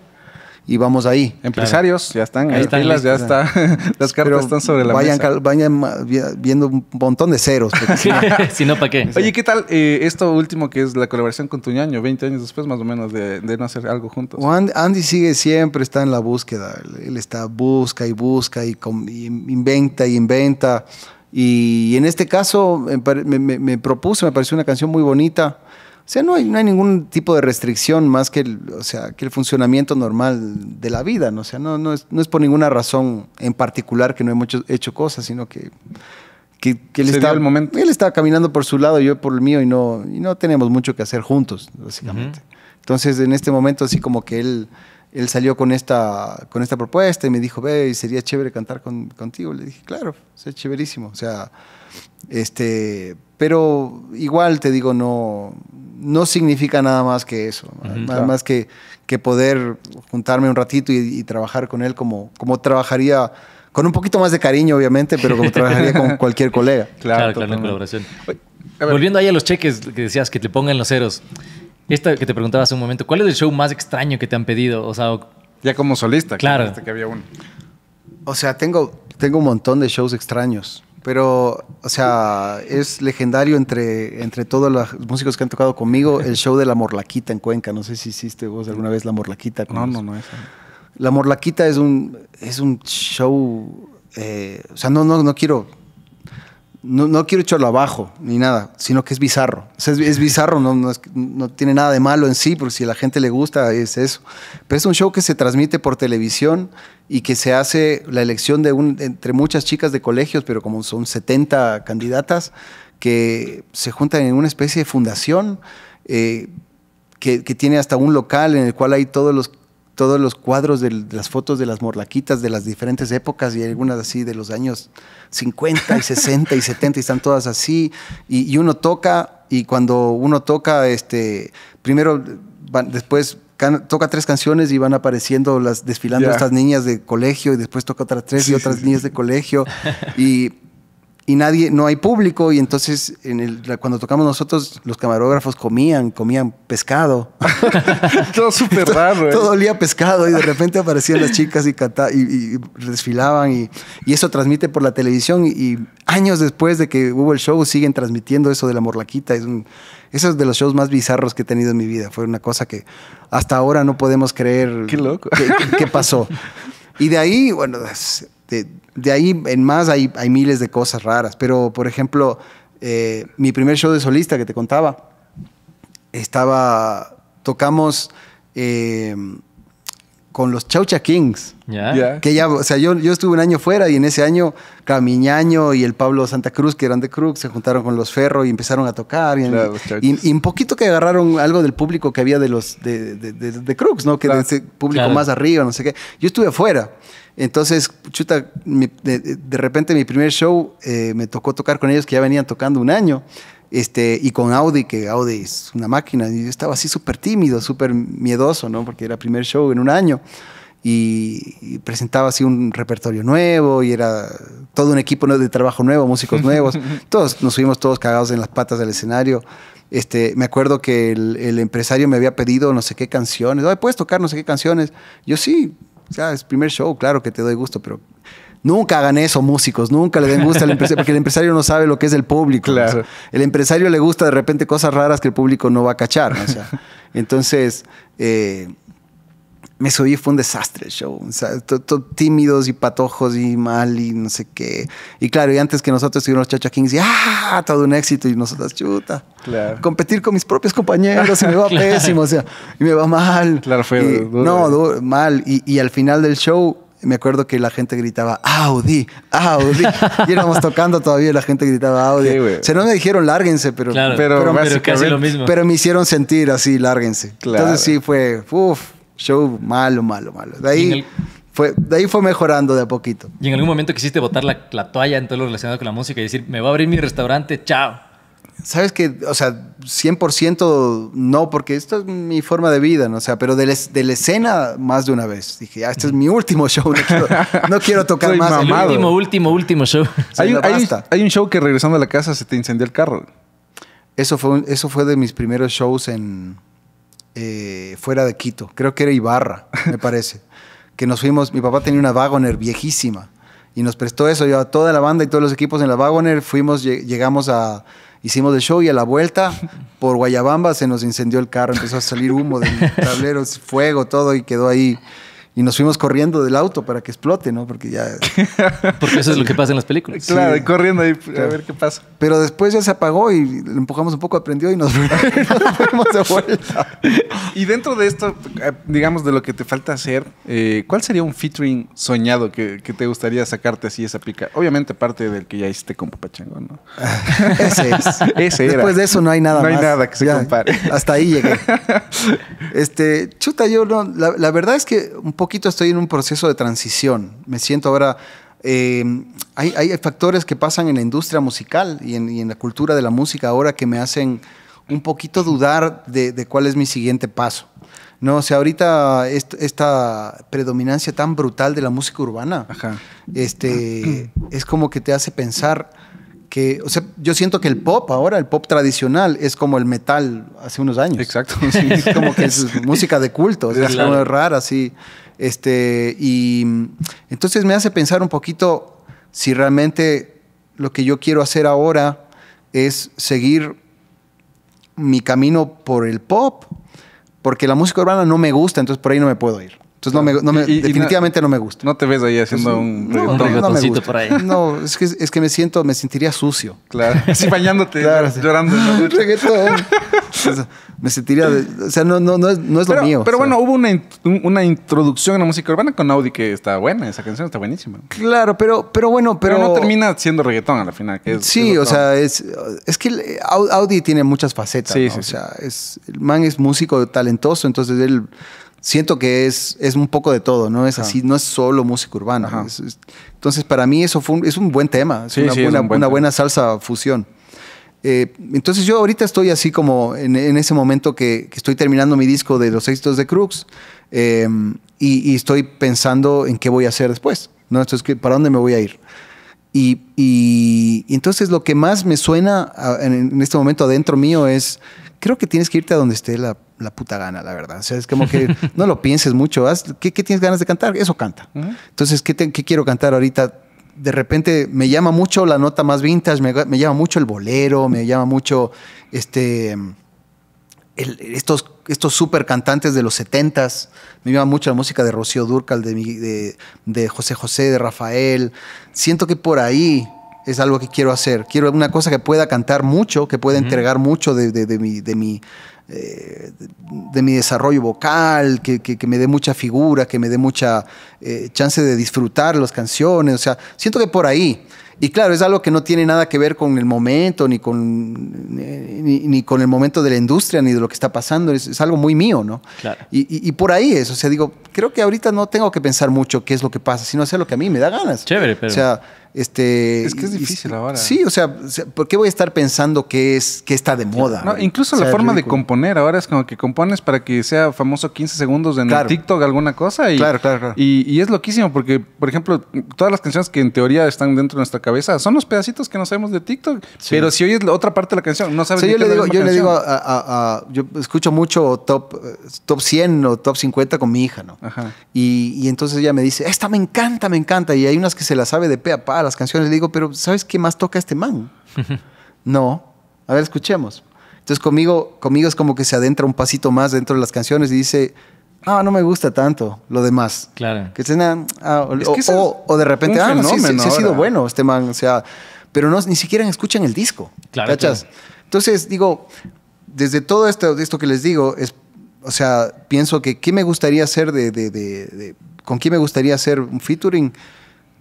y vamos ahí. Empresarios, ya están, ahí están ya está. Las cartas están sobre la vayan, mesa. Vayan viendo un montón de ceros. si no, ¿para qué? Oye, ¿qué tal eh, esto último que es la colaboración con tu Tuñaño, 20 años después más o menos de, no hacer algo juntos? Andy, sigue siempre, está en la búsqueda. Él está, busca y busca y, inventa y inventa. Y, en este caso me, me propuso, me pareció una canción muy bonita. O sea, no hay, no hay ningún tipo de restricción más que el, o sea, que el funcionamiento normal de la vida. ¿no? O sea, no, no, es, por ninguna razón en particular que no hemos hecho, cosas, sino que, él, estaba, el momento. él estaba caminando por su lado, yo por el mío, y no, y no tenemos mucho que hacer juntos, básicamente. Entonces, en este momento, así como que él, él salió con esta, con esta propuesta y me dijo, ve, sería chévere cantar contigo. Le dije, claro, es chéverísimo. O sea, este pero igual te digo, no, no significa nada más que eso. nada más que, poder juntarme un ratito y, trabajar con él como, como trabajaría, con un poquito más de cariño, obviamente, pero como trabajaría con cualquier colega. Claro, claro, colaboración. Volviendo ahí a los cheques que decías que te pongan los ceros. Esta que te preguntaba hace un momento, ¿cuál es el show más extraño que te han pedido? O sea, ya como solista, claro. que había uno. O sea, tengo, tengo un montón de shows extraños. Pero, o sea, es legendario entre, entre todos los músicos que han tocado conmigo el show de la Morlaquita en Cuenca. No sé si hiciste vos alguna vez la Morlaquita. No, no, no, es. La Morlaquita es un, es un show. Eh, o sea, no, no, no quiero no, quiero echarlo abajo ni nada, sino que es bizarro. es, bizarro, no, no, tiene nada de malo en sí, porque si a la gente le gusta es eso. Pero es un show que se transmite por televisión y que se hace la elección de un, entre muchas chicas de colegios, pero como son 70 candidatas, que se juntan en una especie de fundación. Eh, que, que, tiene hasta un local en el cual hay todos los todos los cuadros de las fotos de las morlaquitas de las diferentes épocas y algunas así de los años 50 y 60 y 70 y están todas así. Y, uno toca y cuando uno toca, este, primero, después toca tres canciones y van apareciendo las desfilando estas niñas de colegio y después toca otras tres y otras niñas de colegio y y nadie, no hay público, y entonces cuando tocamos nosotros, los camarógrafos comían, comían pescado. todo súper raro. ¿eh? Todo olía pescado y de repente aparecían las chicas y, y, desfilaban y, eso transmite por la televisión y, años después de que hubo el show siguen transmitiendo eso de la morlaquita. Es eso es de los shows más bizarros que he tenido en mi vida. Fue una cosa que hasta ahora no podemos creer. Qué loco. qué pasó? Y de ahí, bueno... De, de ahí en más hay, miles de cosas raras, pero por ejemplo, eh, mi primer show de solista que te contaba, estaba, tocamos... Eh, con los Chaucha Kings. Que ya, o sea, yo, yo estuve un año fuera y en ese año Camiñaño y el Pablo Santa Cruz, que eran de Cruz, se juntaron con los Ferro y empezaron a tocar. Y, un poquito que agarraron algo del público que había de los de, de, Crux, ¿no? Que de ese público más arriba, no sé qué. Yo estuve afuera. Entonces, chuta, de, repente mi primer show eh, me tocó tocar con ellos que ya venían tocando un año. Este, y con Audi, que Audi es una máquina, y yo estaba así súper tímido, súper miedoso, ¿no? Porque era primer show en un año. Y, presentaba así un repertorio nuevo y era todo un equipo de trabajo nuevo, músicos nuevos. todos nos subimos todos cagados en las patas del escenario. Este, me acuerdo que el, empresario me había pedido no sé qué canciones. ¿puedes tocar no sé qué canciones? Yo sí, sea, es primer show, claro que te doy gusto, pero Nunca hagan eso, músicos. Nunca le den gusto al empresario, porque el empresario no sabe lo que es el público. Claro. El empresario le gusta de repente cosas raras que el público no va a cachar. entonces, me eh, subí fue un desastre el show. O tímidos y patojos y mal y no sé qué. Y claro, y antes que nosotros estuvieron los Chacha Kings y ¡ah! Todo un éxito y nosotros, chuta. Claro. Competir con mis propios compañeros y me va pésimo, o sea, y me va mal. Claro, fue. duro, no, mal. y al final del show me acuerdo que la gente gritaba Audi, Audi. Y éramos tocando todavía y la gente gritaba Audi. se no me dijeron lárguense, pero, pero, pero, me hicieron sentir así, lárguense. Entonces sí fue, uff, show malo, malo, malo. De ahí, fue, de ahí fue mejorando de a poquito. ¿Y en algún momento quisiste botar la, la toalla en todo lo relacionado con la música y decir, me va a abrir mi restaurante, chao? Sabes que, o sea, 100% no, porque esto es mi forma de vida, ¿no? O sea, pero de, la escena más de una vez. Dije, ah, este es mi último show, no quiero, tocar más. El último, último, último show. hay, un, show que regresando a la casa se te incendió el carro. Eso fue, eso fue de mis primeros shows en eh, fuera de Quito. Creo que era Ibarra, me parece. que nos fuimos, mi papá tenía una Wagoner viejísima y nos prestó eso. Yo a toda la banda y todos los equipos en la Wagoner fuimos, llegamos a hicimos el show y a la vuelta por Guayabamba se nos incendió el carro, empezó a salir humo del tableros, fuego, todo y quedó ahí y nos fuimos corriendo del auto para que explote, ¿no? Porque ya... Porque eso es lo que pasa en las películas. Claro, corriendo ahí a ver qué pasa. Pero después ya se apagó y empujamos un poco, aprendió y nos, fuimos de vuelta. Y dentro de esto, eh, digamos, de lo que te falta hacer, eh, ¿cuál sería un featuring soñado que, te gustaría sacarte así esa pica? Obviamente parte del que ya hiciste con Papachango, ¿no? Ese es. Ese era. Después de eso no hay nada más. No hay nada que se compare. Hasta ahí llegué. Este, chuta, yo no... la verdad es que un poco estoy en un proceso de transición. Me siento ahora... Eh, hay, factores que pasan en la industria musical y en, la cultura de la música ahora que me hacen un poquito dudar de, cuál es mi siguiente paso. No, o sea, ahorita esta predominancia tan brutal de la música urbana, este, es como que te hace pensar que, o sea, yo siento que el pop ahora, el pop tradicional, es como el metal hace unos años. Exacto. es como que es música de culto, es claro. rara, así. Este, y entonces me hace pensar un poquito si realmente lo que yo quiero hacer ahora es seguir mi camino por el pop, porque la música urbana no me gusta, entonces por ahí no me puedo ir. Entonces no, definitivamente no, me gusta. No te ves ahí haciendo un, reggaetoncito no, por ahí. No, es que, es que me siento, me sentiría sucio. Claro. Así bañándote, llorando me sentiría. De, o sea, no, no, no es, no lo mío. Pero bueno, hubo una, introducción a la música urbana con Audi que está buena, esa canción está buenísima. Claro, pero, pero bueno, pero. no termina siendo reggaetón a la final. sí, o sea, es, es que Audi tiene muchas facetas. o sea, es, el man es músico talentoso, entonces él. Siento que es, es un poco de todo, ¿no? Es así, no es solo música urbana. entonces, para mí eso fue es un buen tema, es una, buena salsa fusión. Eh, entonces yo ahorita estoy así como en, ese momento que, estoy terminando mi disco de los éxitos de Crux em, y, estoy pensando en qué voy a hacer después, ¿no? Entonces, ¿para dónde me voy a ir? Y, entonces lo que más me suena en, este momento adentro mío es, creo que tienes que irte a donde esté la, puta gana, la verdad. O sea, es como que no lo pienses mucho, haz, ¿qué, tienes ganas de cantar? Eso canta. Entonces, ¿qué, qué quiero cantar ahorita? de repente me llama mucho la nota más vintage, me, llama mucho el bolero, me llama mucho este, estos, estos super cantantes de los setentas. me llama mucho la música de Rocío Durcal, de, de, José José, de Rafael. Siento que por ahí es algo que quiero hacer. Quiero una cosa que pueda cantar mucho, que pueda entregar mucho de, de, mi, de, mi, eh, de mi desarrollo vocal, que, me dé mucha figura, que me dé mucha eh, chance de disfrutar las canciones. O sea, siento que por ahí. Y claro, es algo que no tiene nada que ver con el momento, ni con, ni, con el momento de la industria, ni de lo que está pasando. Es, algo muy mío, ¿no? Claro. Y, por ahí es. O sea, digo, creo que ahorita no tengo que pensar mucho qué es lo que pasa, sino hacer lo que a mí me da ganas. Chévere, pero. Este, es que es difícil ahora. Sí, o sea, ¿por qué voy a estar pensando qué es qué está de moda? incluso la forma de componer ahora es como que compones para que sea famoso 15 segundos en TikTok alguna cosa y, claro, claro, Y, es loquísimo porque, por ejemplo, todas las canciones que en teoría están dentro de nuestra cabeza son los pedacitos que no sabemos de TikTok, pero si oyes la otra parte de la canción no sabes. yo le digo, yo le digo, a, yo escucho mucho top top 100 o top 50 con mi hija, ¿no? Ajá. Y, y entonces ella me dice esta me encanta, me encanta y hay unas que se la sabe de pe a pa las canciones, le digo, pero ¿sabes qué más toca este man? no. A ver, escuchemos. Entonces conmigo, conmigo es como que se adentra un pasito más dentro de las canciones y dice, ah, no me gusta tanto lo demás. Claro. Que ah, o, de repente, ah, no, sí, ha sido bueno este man, o sea, pero no, ni siquiera escuchan el disco. Entonces, digo, desde todo esto, esto que les digo, es, o sea, pienso que qué me gustaría hacer de, de con quién me gustaría hacer un featuring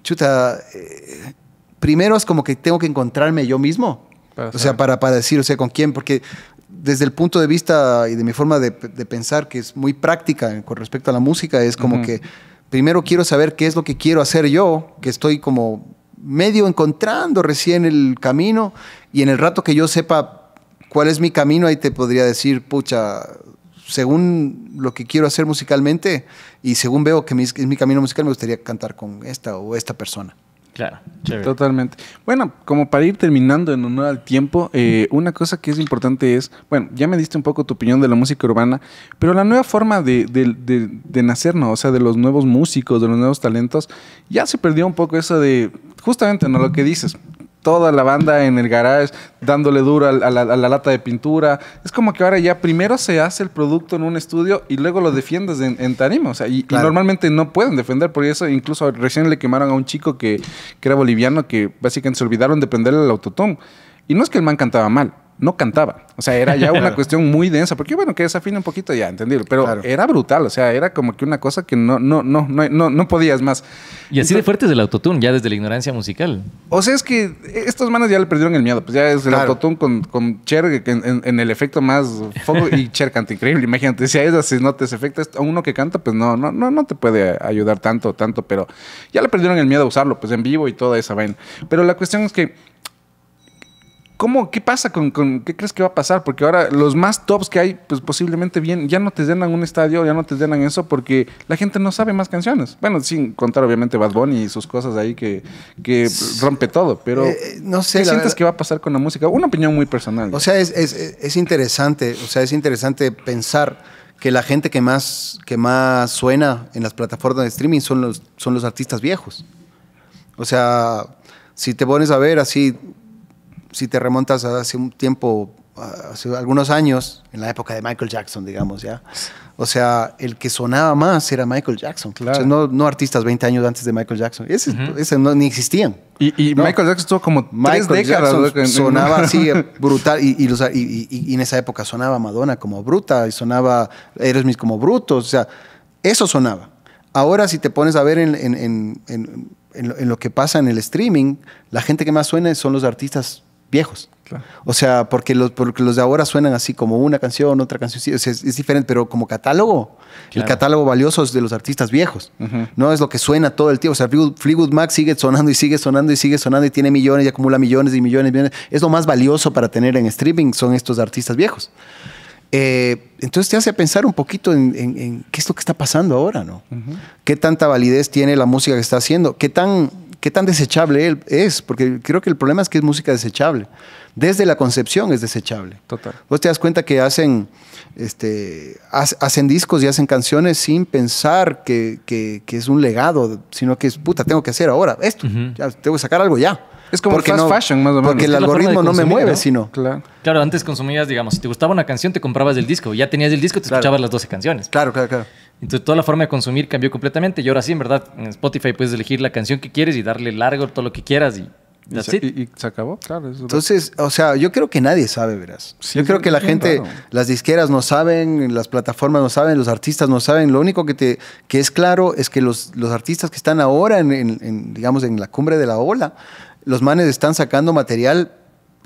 chuta, eh, primero es como que tengo que encontrarme yo mismo. o sea, para, para decir, o sea, con quién, porque desde el punto de vista y de mi forma de, pensar, que es muy práctica con respecto a la música, es como que primero quiero saber qué es lo que quiero hacer yo, que estoy como medio encontrando recién el camino y en el rato que yo sepa cuál es mi camino, ahí te podría decir, pucha, según lo que quiero hacer musicalmente y según veo que es mi, camino musical, me gustaría cantar con esta o esta persona. Claro, Totalmente. Bueno, como para ir terminando en honor al tiempo, eh, una cosa que es importante es, bueno, ya me diste un poco tu opinión de la música urbana, pero la nueva forma de, de, de, no o sea, de los nuevos músicos, de los nuevos talentos, ya se perdió un poco eso de, justamente, ¿no? Lo que dices, toda la banda en el garage dándole duro a, la, lata de pintura. Es como que ahora ya primero se hace el producto en un estudio y luego lo defiendes en, en y, normalmente no pueden defender por eso. Incluso recién le quemaron a un chico que, que era boliviano que básicamente se olvidaron de prenderle el autotón. Y no es que el man cantaba mal, no cantaba. O sea, era ya una cuestión muy densa. Porque bueno, que desafina un poquito ya, entendido, Pero era brutal. O sea, era como que una cosa que no, no, no, no, no, no podías más. Y así de fuerte es el autotune, ya desde la ignorancia musical. O sea, es que estos manos ya le perdieron el miedo. Pues ya es el autotune con, con Cher en, en, el efecto más foco y Cher canta increíble. Imagínate, si a esas si no te afecta a uno que canta, pues no, no, no, no te puede ayudar tanto, tanto. Pero ya le perdieron el miedo a usarlo, pues en vivo y toda esa vaina. Pero la cuestión es que ¿Cómo, ¿Qué pasa con, qué crees que va a pasar? Porque ahora los más tops que hay, pues posiblemente bien, ya no te llenan un estadio, ya no te llenan eso, porque la gente no sabe más canciones. Bueno, sin contar obviamente Bad Bunny y sus cosas ahí que, rompe todo, pero eh, eh, no sé, ¿qué sientes que va a pasar con la música? Una opinión muy personal. O sea, es, interesante, o sea, es interesante pensar que la gente que más, que más suena en las plataformas de streaming son los, son los artistas viejos. O sea, si te pones a ver así si te remontas a hace un tiempo, hace algunos años, en la época de Michael Jackson, digamos, ¿ya? O sea, el que sonaba más era Michael Jackson. Claro. no, artistas 20 años antes de Michael Jackson. Ese, no, ni existían. Y, Michael Jackson estuvo como tres décadas. sonaba así brutal. Y, y, en esa época sonaba Madonna como bruta y sonaba eres mis como bruto. O sea, eso sonaba. Ahora, si te pones a ver en, en, en, en lo que pasa en el streaming, la gente que más suena son los artistas viejos. O sea, porque los, los de ahora suenan así como una canción, otra canción, es, diferente, pero como catálogo, el catálogo valioso es de los artistas viejos, no es lo que suena todo el tiempo. O sea, Fleetwood, Mac sigue sonando y sigue sonando y sigue sonando y tiene millones y acumula millones y millones, y millones. Es lo más valioso para tener en streaming, son estos artistas viejos. Eh, entonces te hace pensar un poquito en, qué es lo que está pasando ahora, ¿no? ¿Qué tanta validez tiene la música que está haciendo? ¿Qué tan qué tan desechable él es, porque creo que el problema es que es música desechable. Desde la concepción es desechable. Total. Vos te das cuenta que hacen, este, hacen discos y hacen canciones sin pensar que, es un legado, sino que es, puta, tengo que hacer ahora esto, ya, tengo que sacar algo ya. Es como fast fashion, más o menos. Porque el algoritmo no me mueve, sino. Claro. antes consumías, digamos, si te gustaba una canción, te comprabas el disco. Ya tenías el disco, te escuchabas las 12 canciones. Claro, claro, claro. Entonces toda la forma de consumir cambió completamente y ahora sí, en verdad, en Spotify puedes elegir la canción que quieres y darle largo todo lo que quieras y... Y se, y, se, acabó, Entonces, o sea, yo creo que nadie sabe, verás. yo creo que la gente, las disqueras no saben, las plataformas no saben, los artistas no saben. Lo único que, te, que es claro es que los, los artistas que están ahora, en digamos, en la cumbre de la ola, los manes están sacando material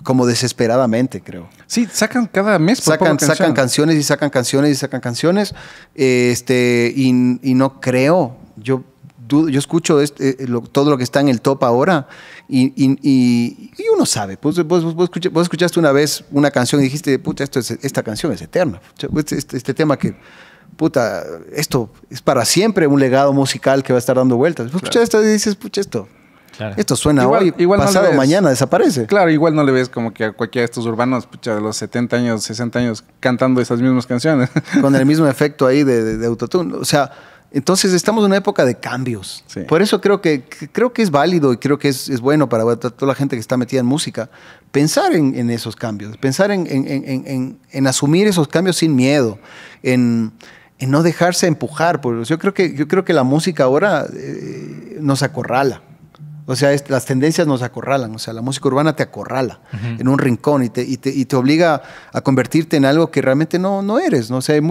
como desesperadamente, creo. Sí, sacan cada mes. sacan, sacan canciones y sacan canciones y sacan canciones. Este, y, y no creo. Yo, yo escucho este, todo lo que está en el top ahora y, y, y, uno sabe. Pues, vos, escuchaste, una vez una canción y dijiste, puta, esto es, esta canción es eterna. Pues, este, este, este, tema que, puta, esto es para siempre un legado musical que va a estar dando vueltas. Vos pues, escuchaste esto y dices, pucha, esto esto suena igual, hoy, pasado mañana desaparece. Claro, igual no le ves como que a cualquiera de estos urbanos pucha, de los 70 años, 60 años cantando esas mismas canciones. Con el mismo efecto ahí de, autotune. O sea, entonces estamos en una época de cambios. Por eso creo que, creo que es válido y creo que es, bueno para toda la gente que está metida en música pensar en, esos cambios, pensar en, asumir esos cambios sin miedo, en, no dejarse empujar. Yo creo, que, yo creo que la música ahora eh, nos acorrala. O sea, las tendencias nos acorralan, o sea, la música urbana te acorrala en un rincón y te, obliga a convertirte en algo que realmente no, no eres, ¿no? O sea, hay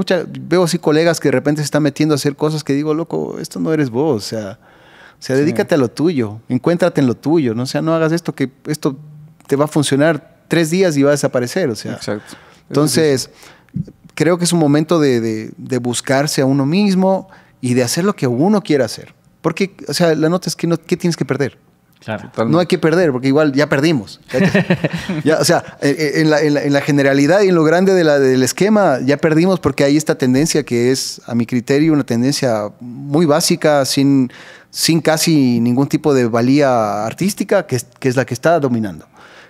veo así colegas que de repente se están metiendo a hacer cosas que digo, loco, esto no eres vos, o sea, sea dedícate a lo tuyo, encuéntrate en lo tuyo, ¿no? O sea, no hagas esto que esto te va a funcionar tres días y va a desaparecer, o sea. Exacto. Entonces, creo que es un momento de, de, buscarse a uno mismo y de hacer lo que uno quiera hacer. Porque, o sea, la nota es que no, ¿qué tienes que perder? No hay que perder, porque igual ya perdimos. o sea, eh, eh, en la, generalidad y en lo grande de la, del esquema, ya perdimos porque hay esta tendencia que es, a mi criterio, una tendencia muy básica, sin, sin casi ningún tipo de valía artística, que es, que es la que está dominando.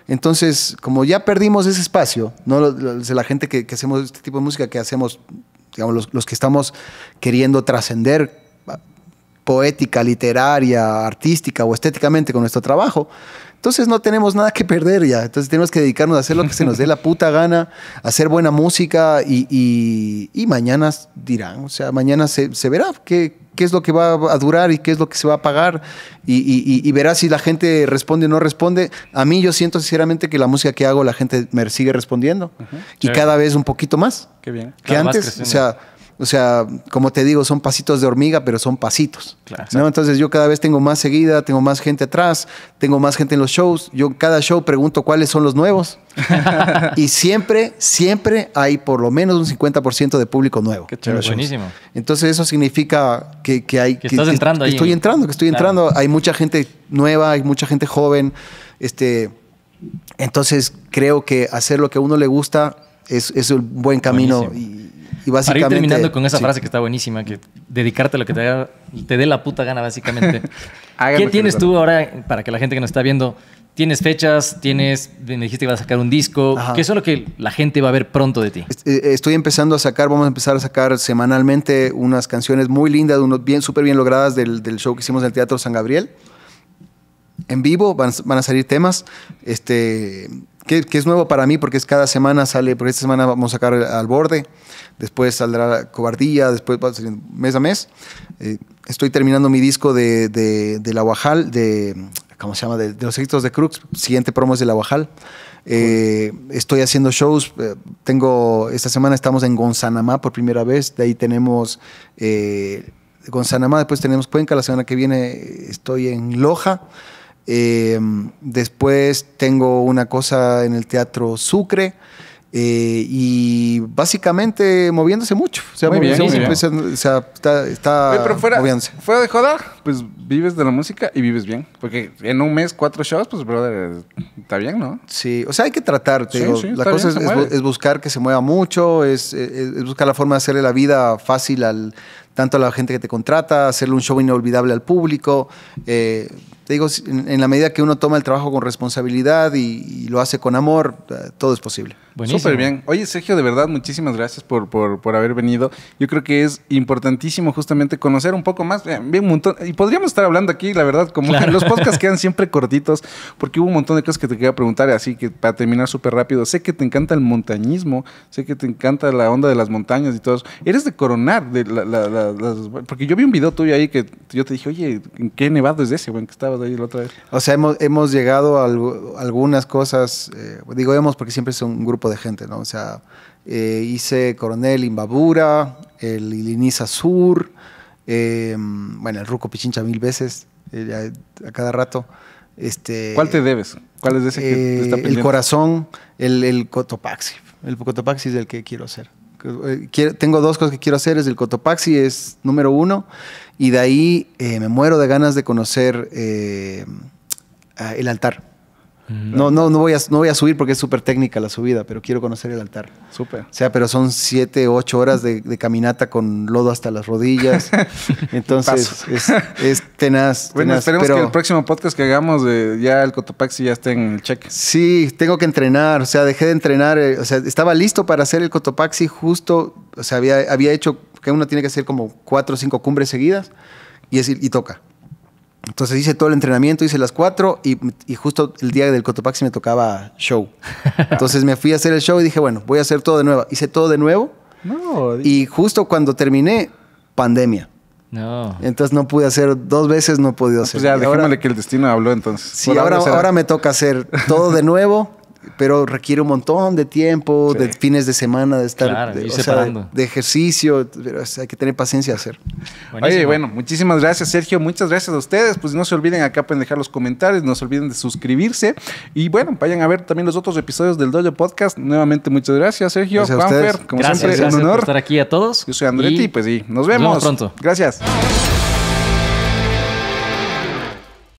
Entonces, como ya perdimos ese espacio, ¿no? la gente que, que hacemos este tipo de música, que hacemos, digamos, los, los que estamos queriendo trascender poética, literaria, artística o estéticamente con nuestro trabajo. Entonces no tenemos nada que perder ya. Entonces tenemos que dedicarnos a hacer lo que se nos dé la puta gana, hacer buena música y, y, y, mañana dirán, o sea, mañana se, se verá qué, qué, es lo que va a durar y qué es lo que se va a pagar y, y, verá si la gente responde o no responde. A mí yo siento sinceramente que la música que hago la gente me sigue respondiendo y cada vez un poquito más que antes. o sea o sea, como te digo, son pasitos de hormiga, pero son pasitos. Claro, Entonces yo cada vez tengo más seguida, tengo más gente atrás, tengo más gente en los shows. Yo cada show pregunto cuáles son los nuevos. y siempre, siempre hay por lo menos un 50% de público nuevo. Qué chévere, buenísimo. Entonces eso significa que, hay... Que, estás entrando ahí. Estoy entrando, que estoy entrando. Hay mucha gente nueva, hay mucha gente joven. Este, entonces creo que hacer lo que a uno le gusta es, es un buen camino. Y básicamente, Para ir terminando con esa frase que está buenísima, que dedicarte a lo que te, dé la puta gana, básicamente. ¿Qué tienes tú ahora, para que la gente que nos está viendo, tienes fechas, tienes, me dijiste que vas a sacar un disco, ¿qué es lo que la gente va a ver pronto de ti? Eh, estoy empezando a sacar, vamos a empezar a sacar semanalmente unas canciones muy lindas, bien, súper bien logradas del, show que hicimos en el Teatro San Gabriel en vivo, van, van, a salir temas. Este, que, es nuevo para mí porque es cada semana sale, porque esta semana vamos a sacar al borde, después saldrá Cobardía, después va a salir mes a mes. Eh, estoy terminando mi disco de, La Guajal, de, ¿cómo se llama? De, los éxitos de Cruz siguiente promo es de La Guajal. Eh, estoy haciendo shows. Eh, tengo esta semana estamos en Gonzanamá por primera vez. De ahí tenemos eh, Gonzanamá. Después tenemos Cuenca. La semana que viene estoy en Loja. Em, después tengo una cosa en el Teatro Sucre. Eh, y básicamente moviéndose mucho. O sea, muy bien, está, Fuera de joda, pues vives de la música y vives bien. Porque en un mes, cuatro shows, pues, brother, está bien, ¿no? Sí, o sea, hay que tratar. Sí, la cosa es, buscar que se mueva mucho, e, e, es, buscar la forma de hacerle la vida fácil al tanto a la gente que te contrata, hacerle un show inolvidable al público. Eh, digo, en, la medida que uno toma el trabajo con responsabilidad y lo hace con amor, eh, todo es posible. Súper bien. Oye, Sergio, de verdad, muchísimas gracias por, por, haber venido. Yo creo que es importantísimo justamente conocer un poco más. Bien, un montón. Y podríamos estar hablando aquí, la verdad, como que los podcasts quedan siempre cortitos, porque hubo un montón de cosas que te quería preguntar. Así que para terminar súper rápido, sé que te encanta el montañismo, sé que te encanta la onda de las montañas y todo Eres de coronar, de porque yo vi un video tuyo ahí que yo te dije, oye, qué nevado es ese, güey, que estabas ahí la otra vez? O sea, hemos, llegado a algunas cosas, eh, digo hemos porque siempre es un grupo de gente, ¿no? O sea, eh, hice Coronel Imbabura, el Iliniza Sur, eh, bueno, el Ruco Pichincha mil veces, eh, a, cada rato. Este, ¿Cuál te debes? ¿Cuál es ese que El corazón, el, Cotopaxi. El Cotopaxi es el que quiero hacer. tengo dos cosas que quiero hacer, es el Cotopaxi, es número uno, y de ahí me muero de ganas de conocer el altar no, no, no, voy a, no voy a subir porque es súper técnica la subida, pero quiero conocer el altar. Súper. O sea, pero son siete, ocho horas de, caminata con lodo hasta las rodillas. Entonces, es, tenaz. Bueno, esperemos que el próximo podcast que hagamos de ya el Cotopaxi ya esté en el cheque. Sí, tengo que entrenar. O sea, dejé de entrenar. Eh, o sea, estaba listo para hacer el Cotopaxi justo. O sea, había, había hecho que uno tiene que hacer como cuatro o cinco cumbres seguidas y, es, y toca. Entonces hice todo el entrenamiento, hice las cuatro y, justo el día del Cotopaxi me tocaba show. Entonces me fui a hacer el show y dije, bueno, voy a hacer todo de nuevo. Hice todo de nuevo. Y justo cuando terminé, pandemia. No. Entonces no pude hacer, dos veces no he podido ah, hacer. Pues ya, dejémosle que el destino habló entonces. Sí, ahora, ahora me toca hacer todo de nuevo pero requiere un montón de tiempo, de fines de semana, de estar de, de, ejercicio, pero, hay que tener paciencia a hacer. Oye, bueno, muchísimas gracias Sergio, muchas gracias a ustedes, pues no se olviden, acá pueden dejar los comentarios, no se olviden de suscribirse y bueno, vayan a ver también los otros episodios del Dojo Podcast, nuevamente muchas gracias Sergio, gracias como gracias, siempre, un honor. estar aquí a todos. Yo soy Andretti y, pues sí, Nos vemos pronto. Gracias.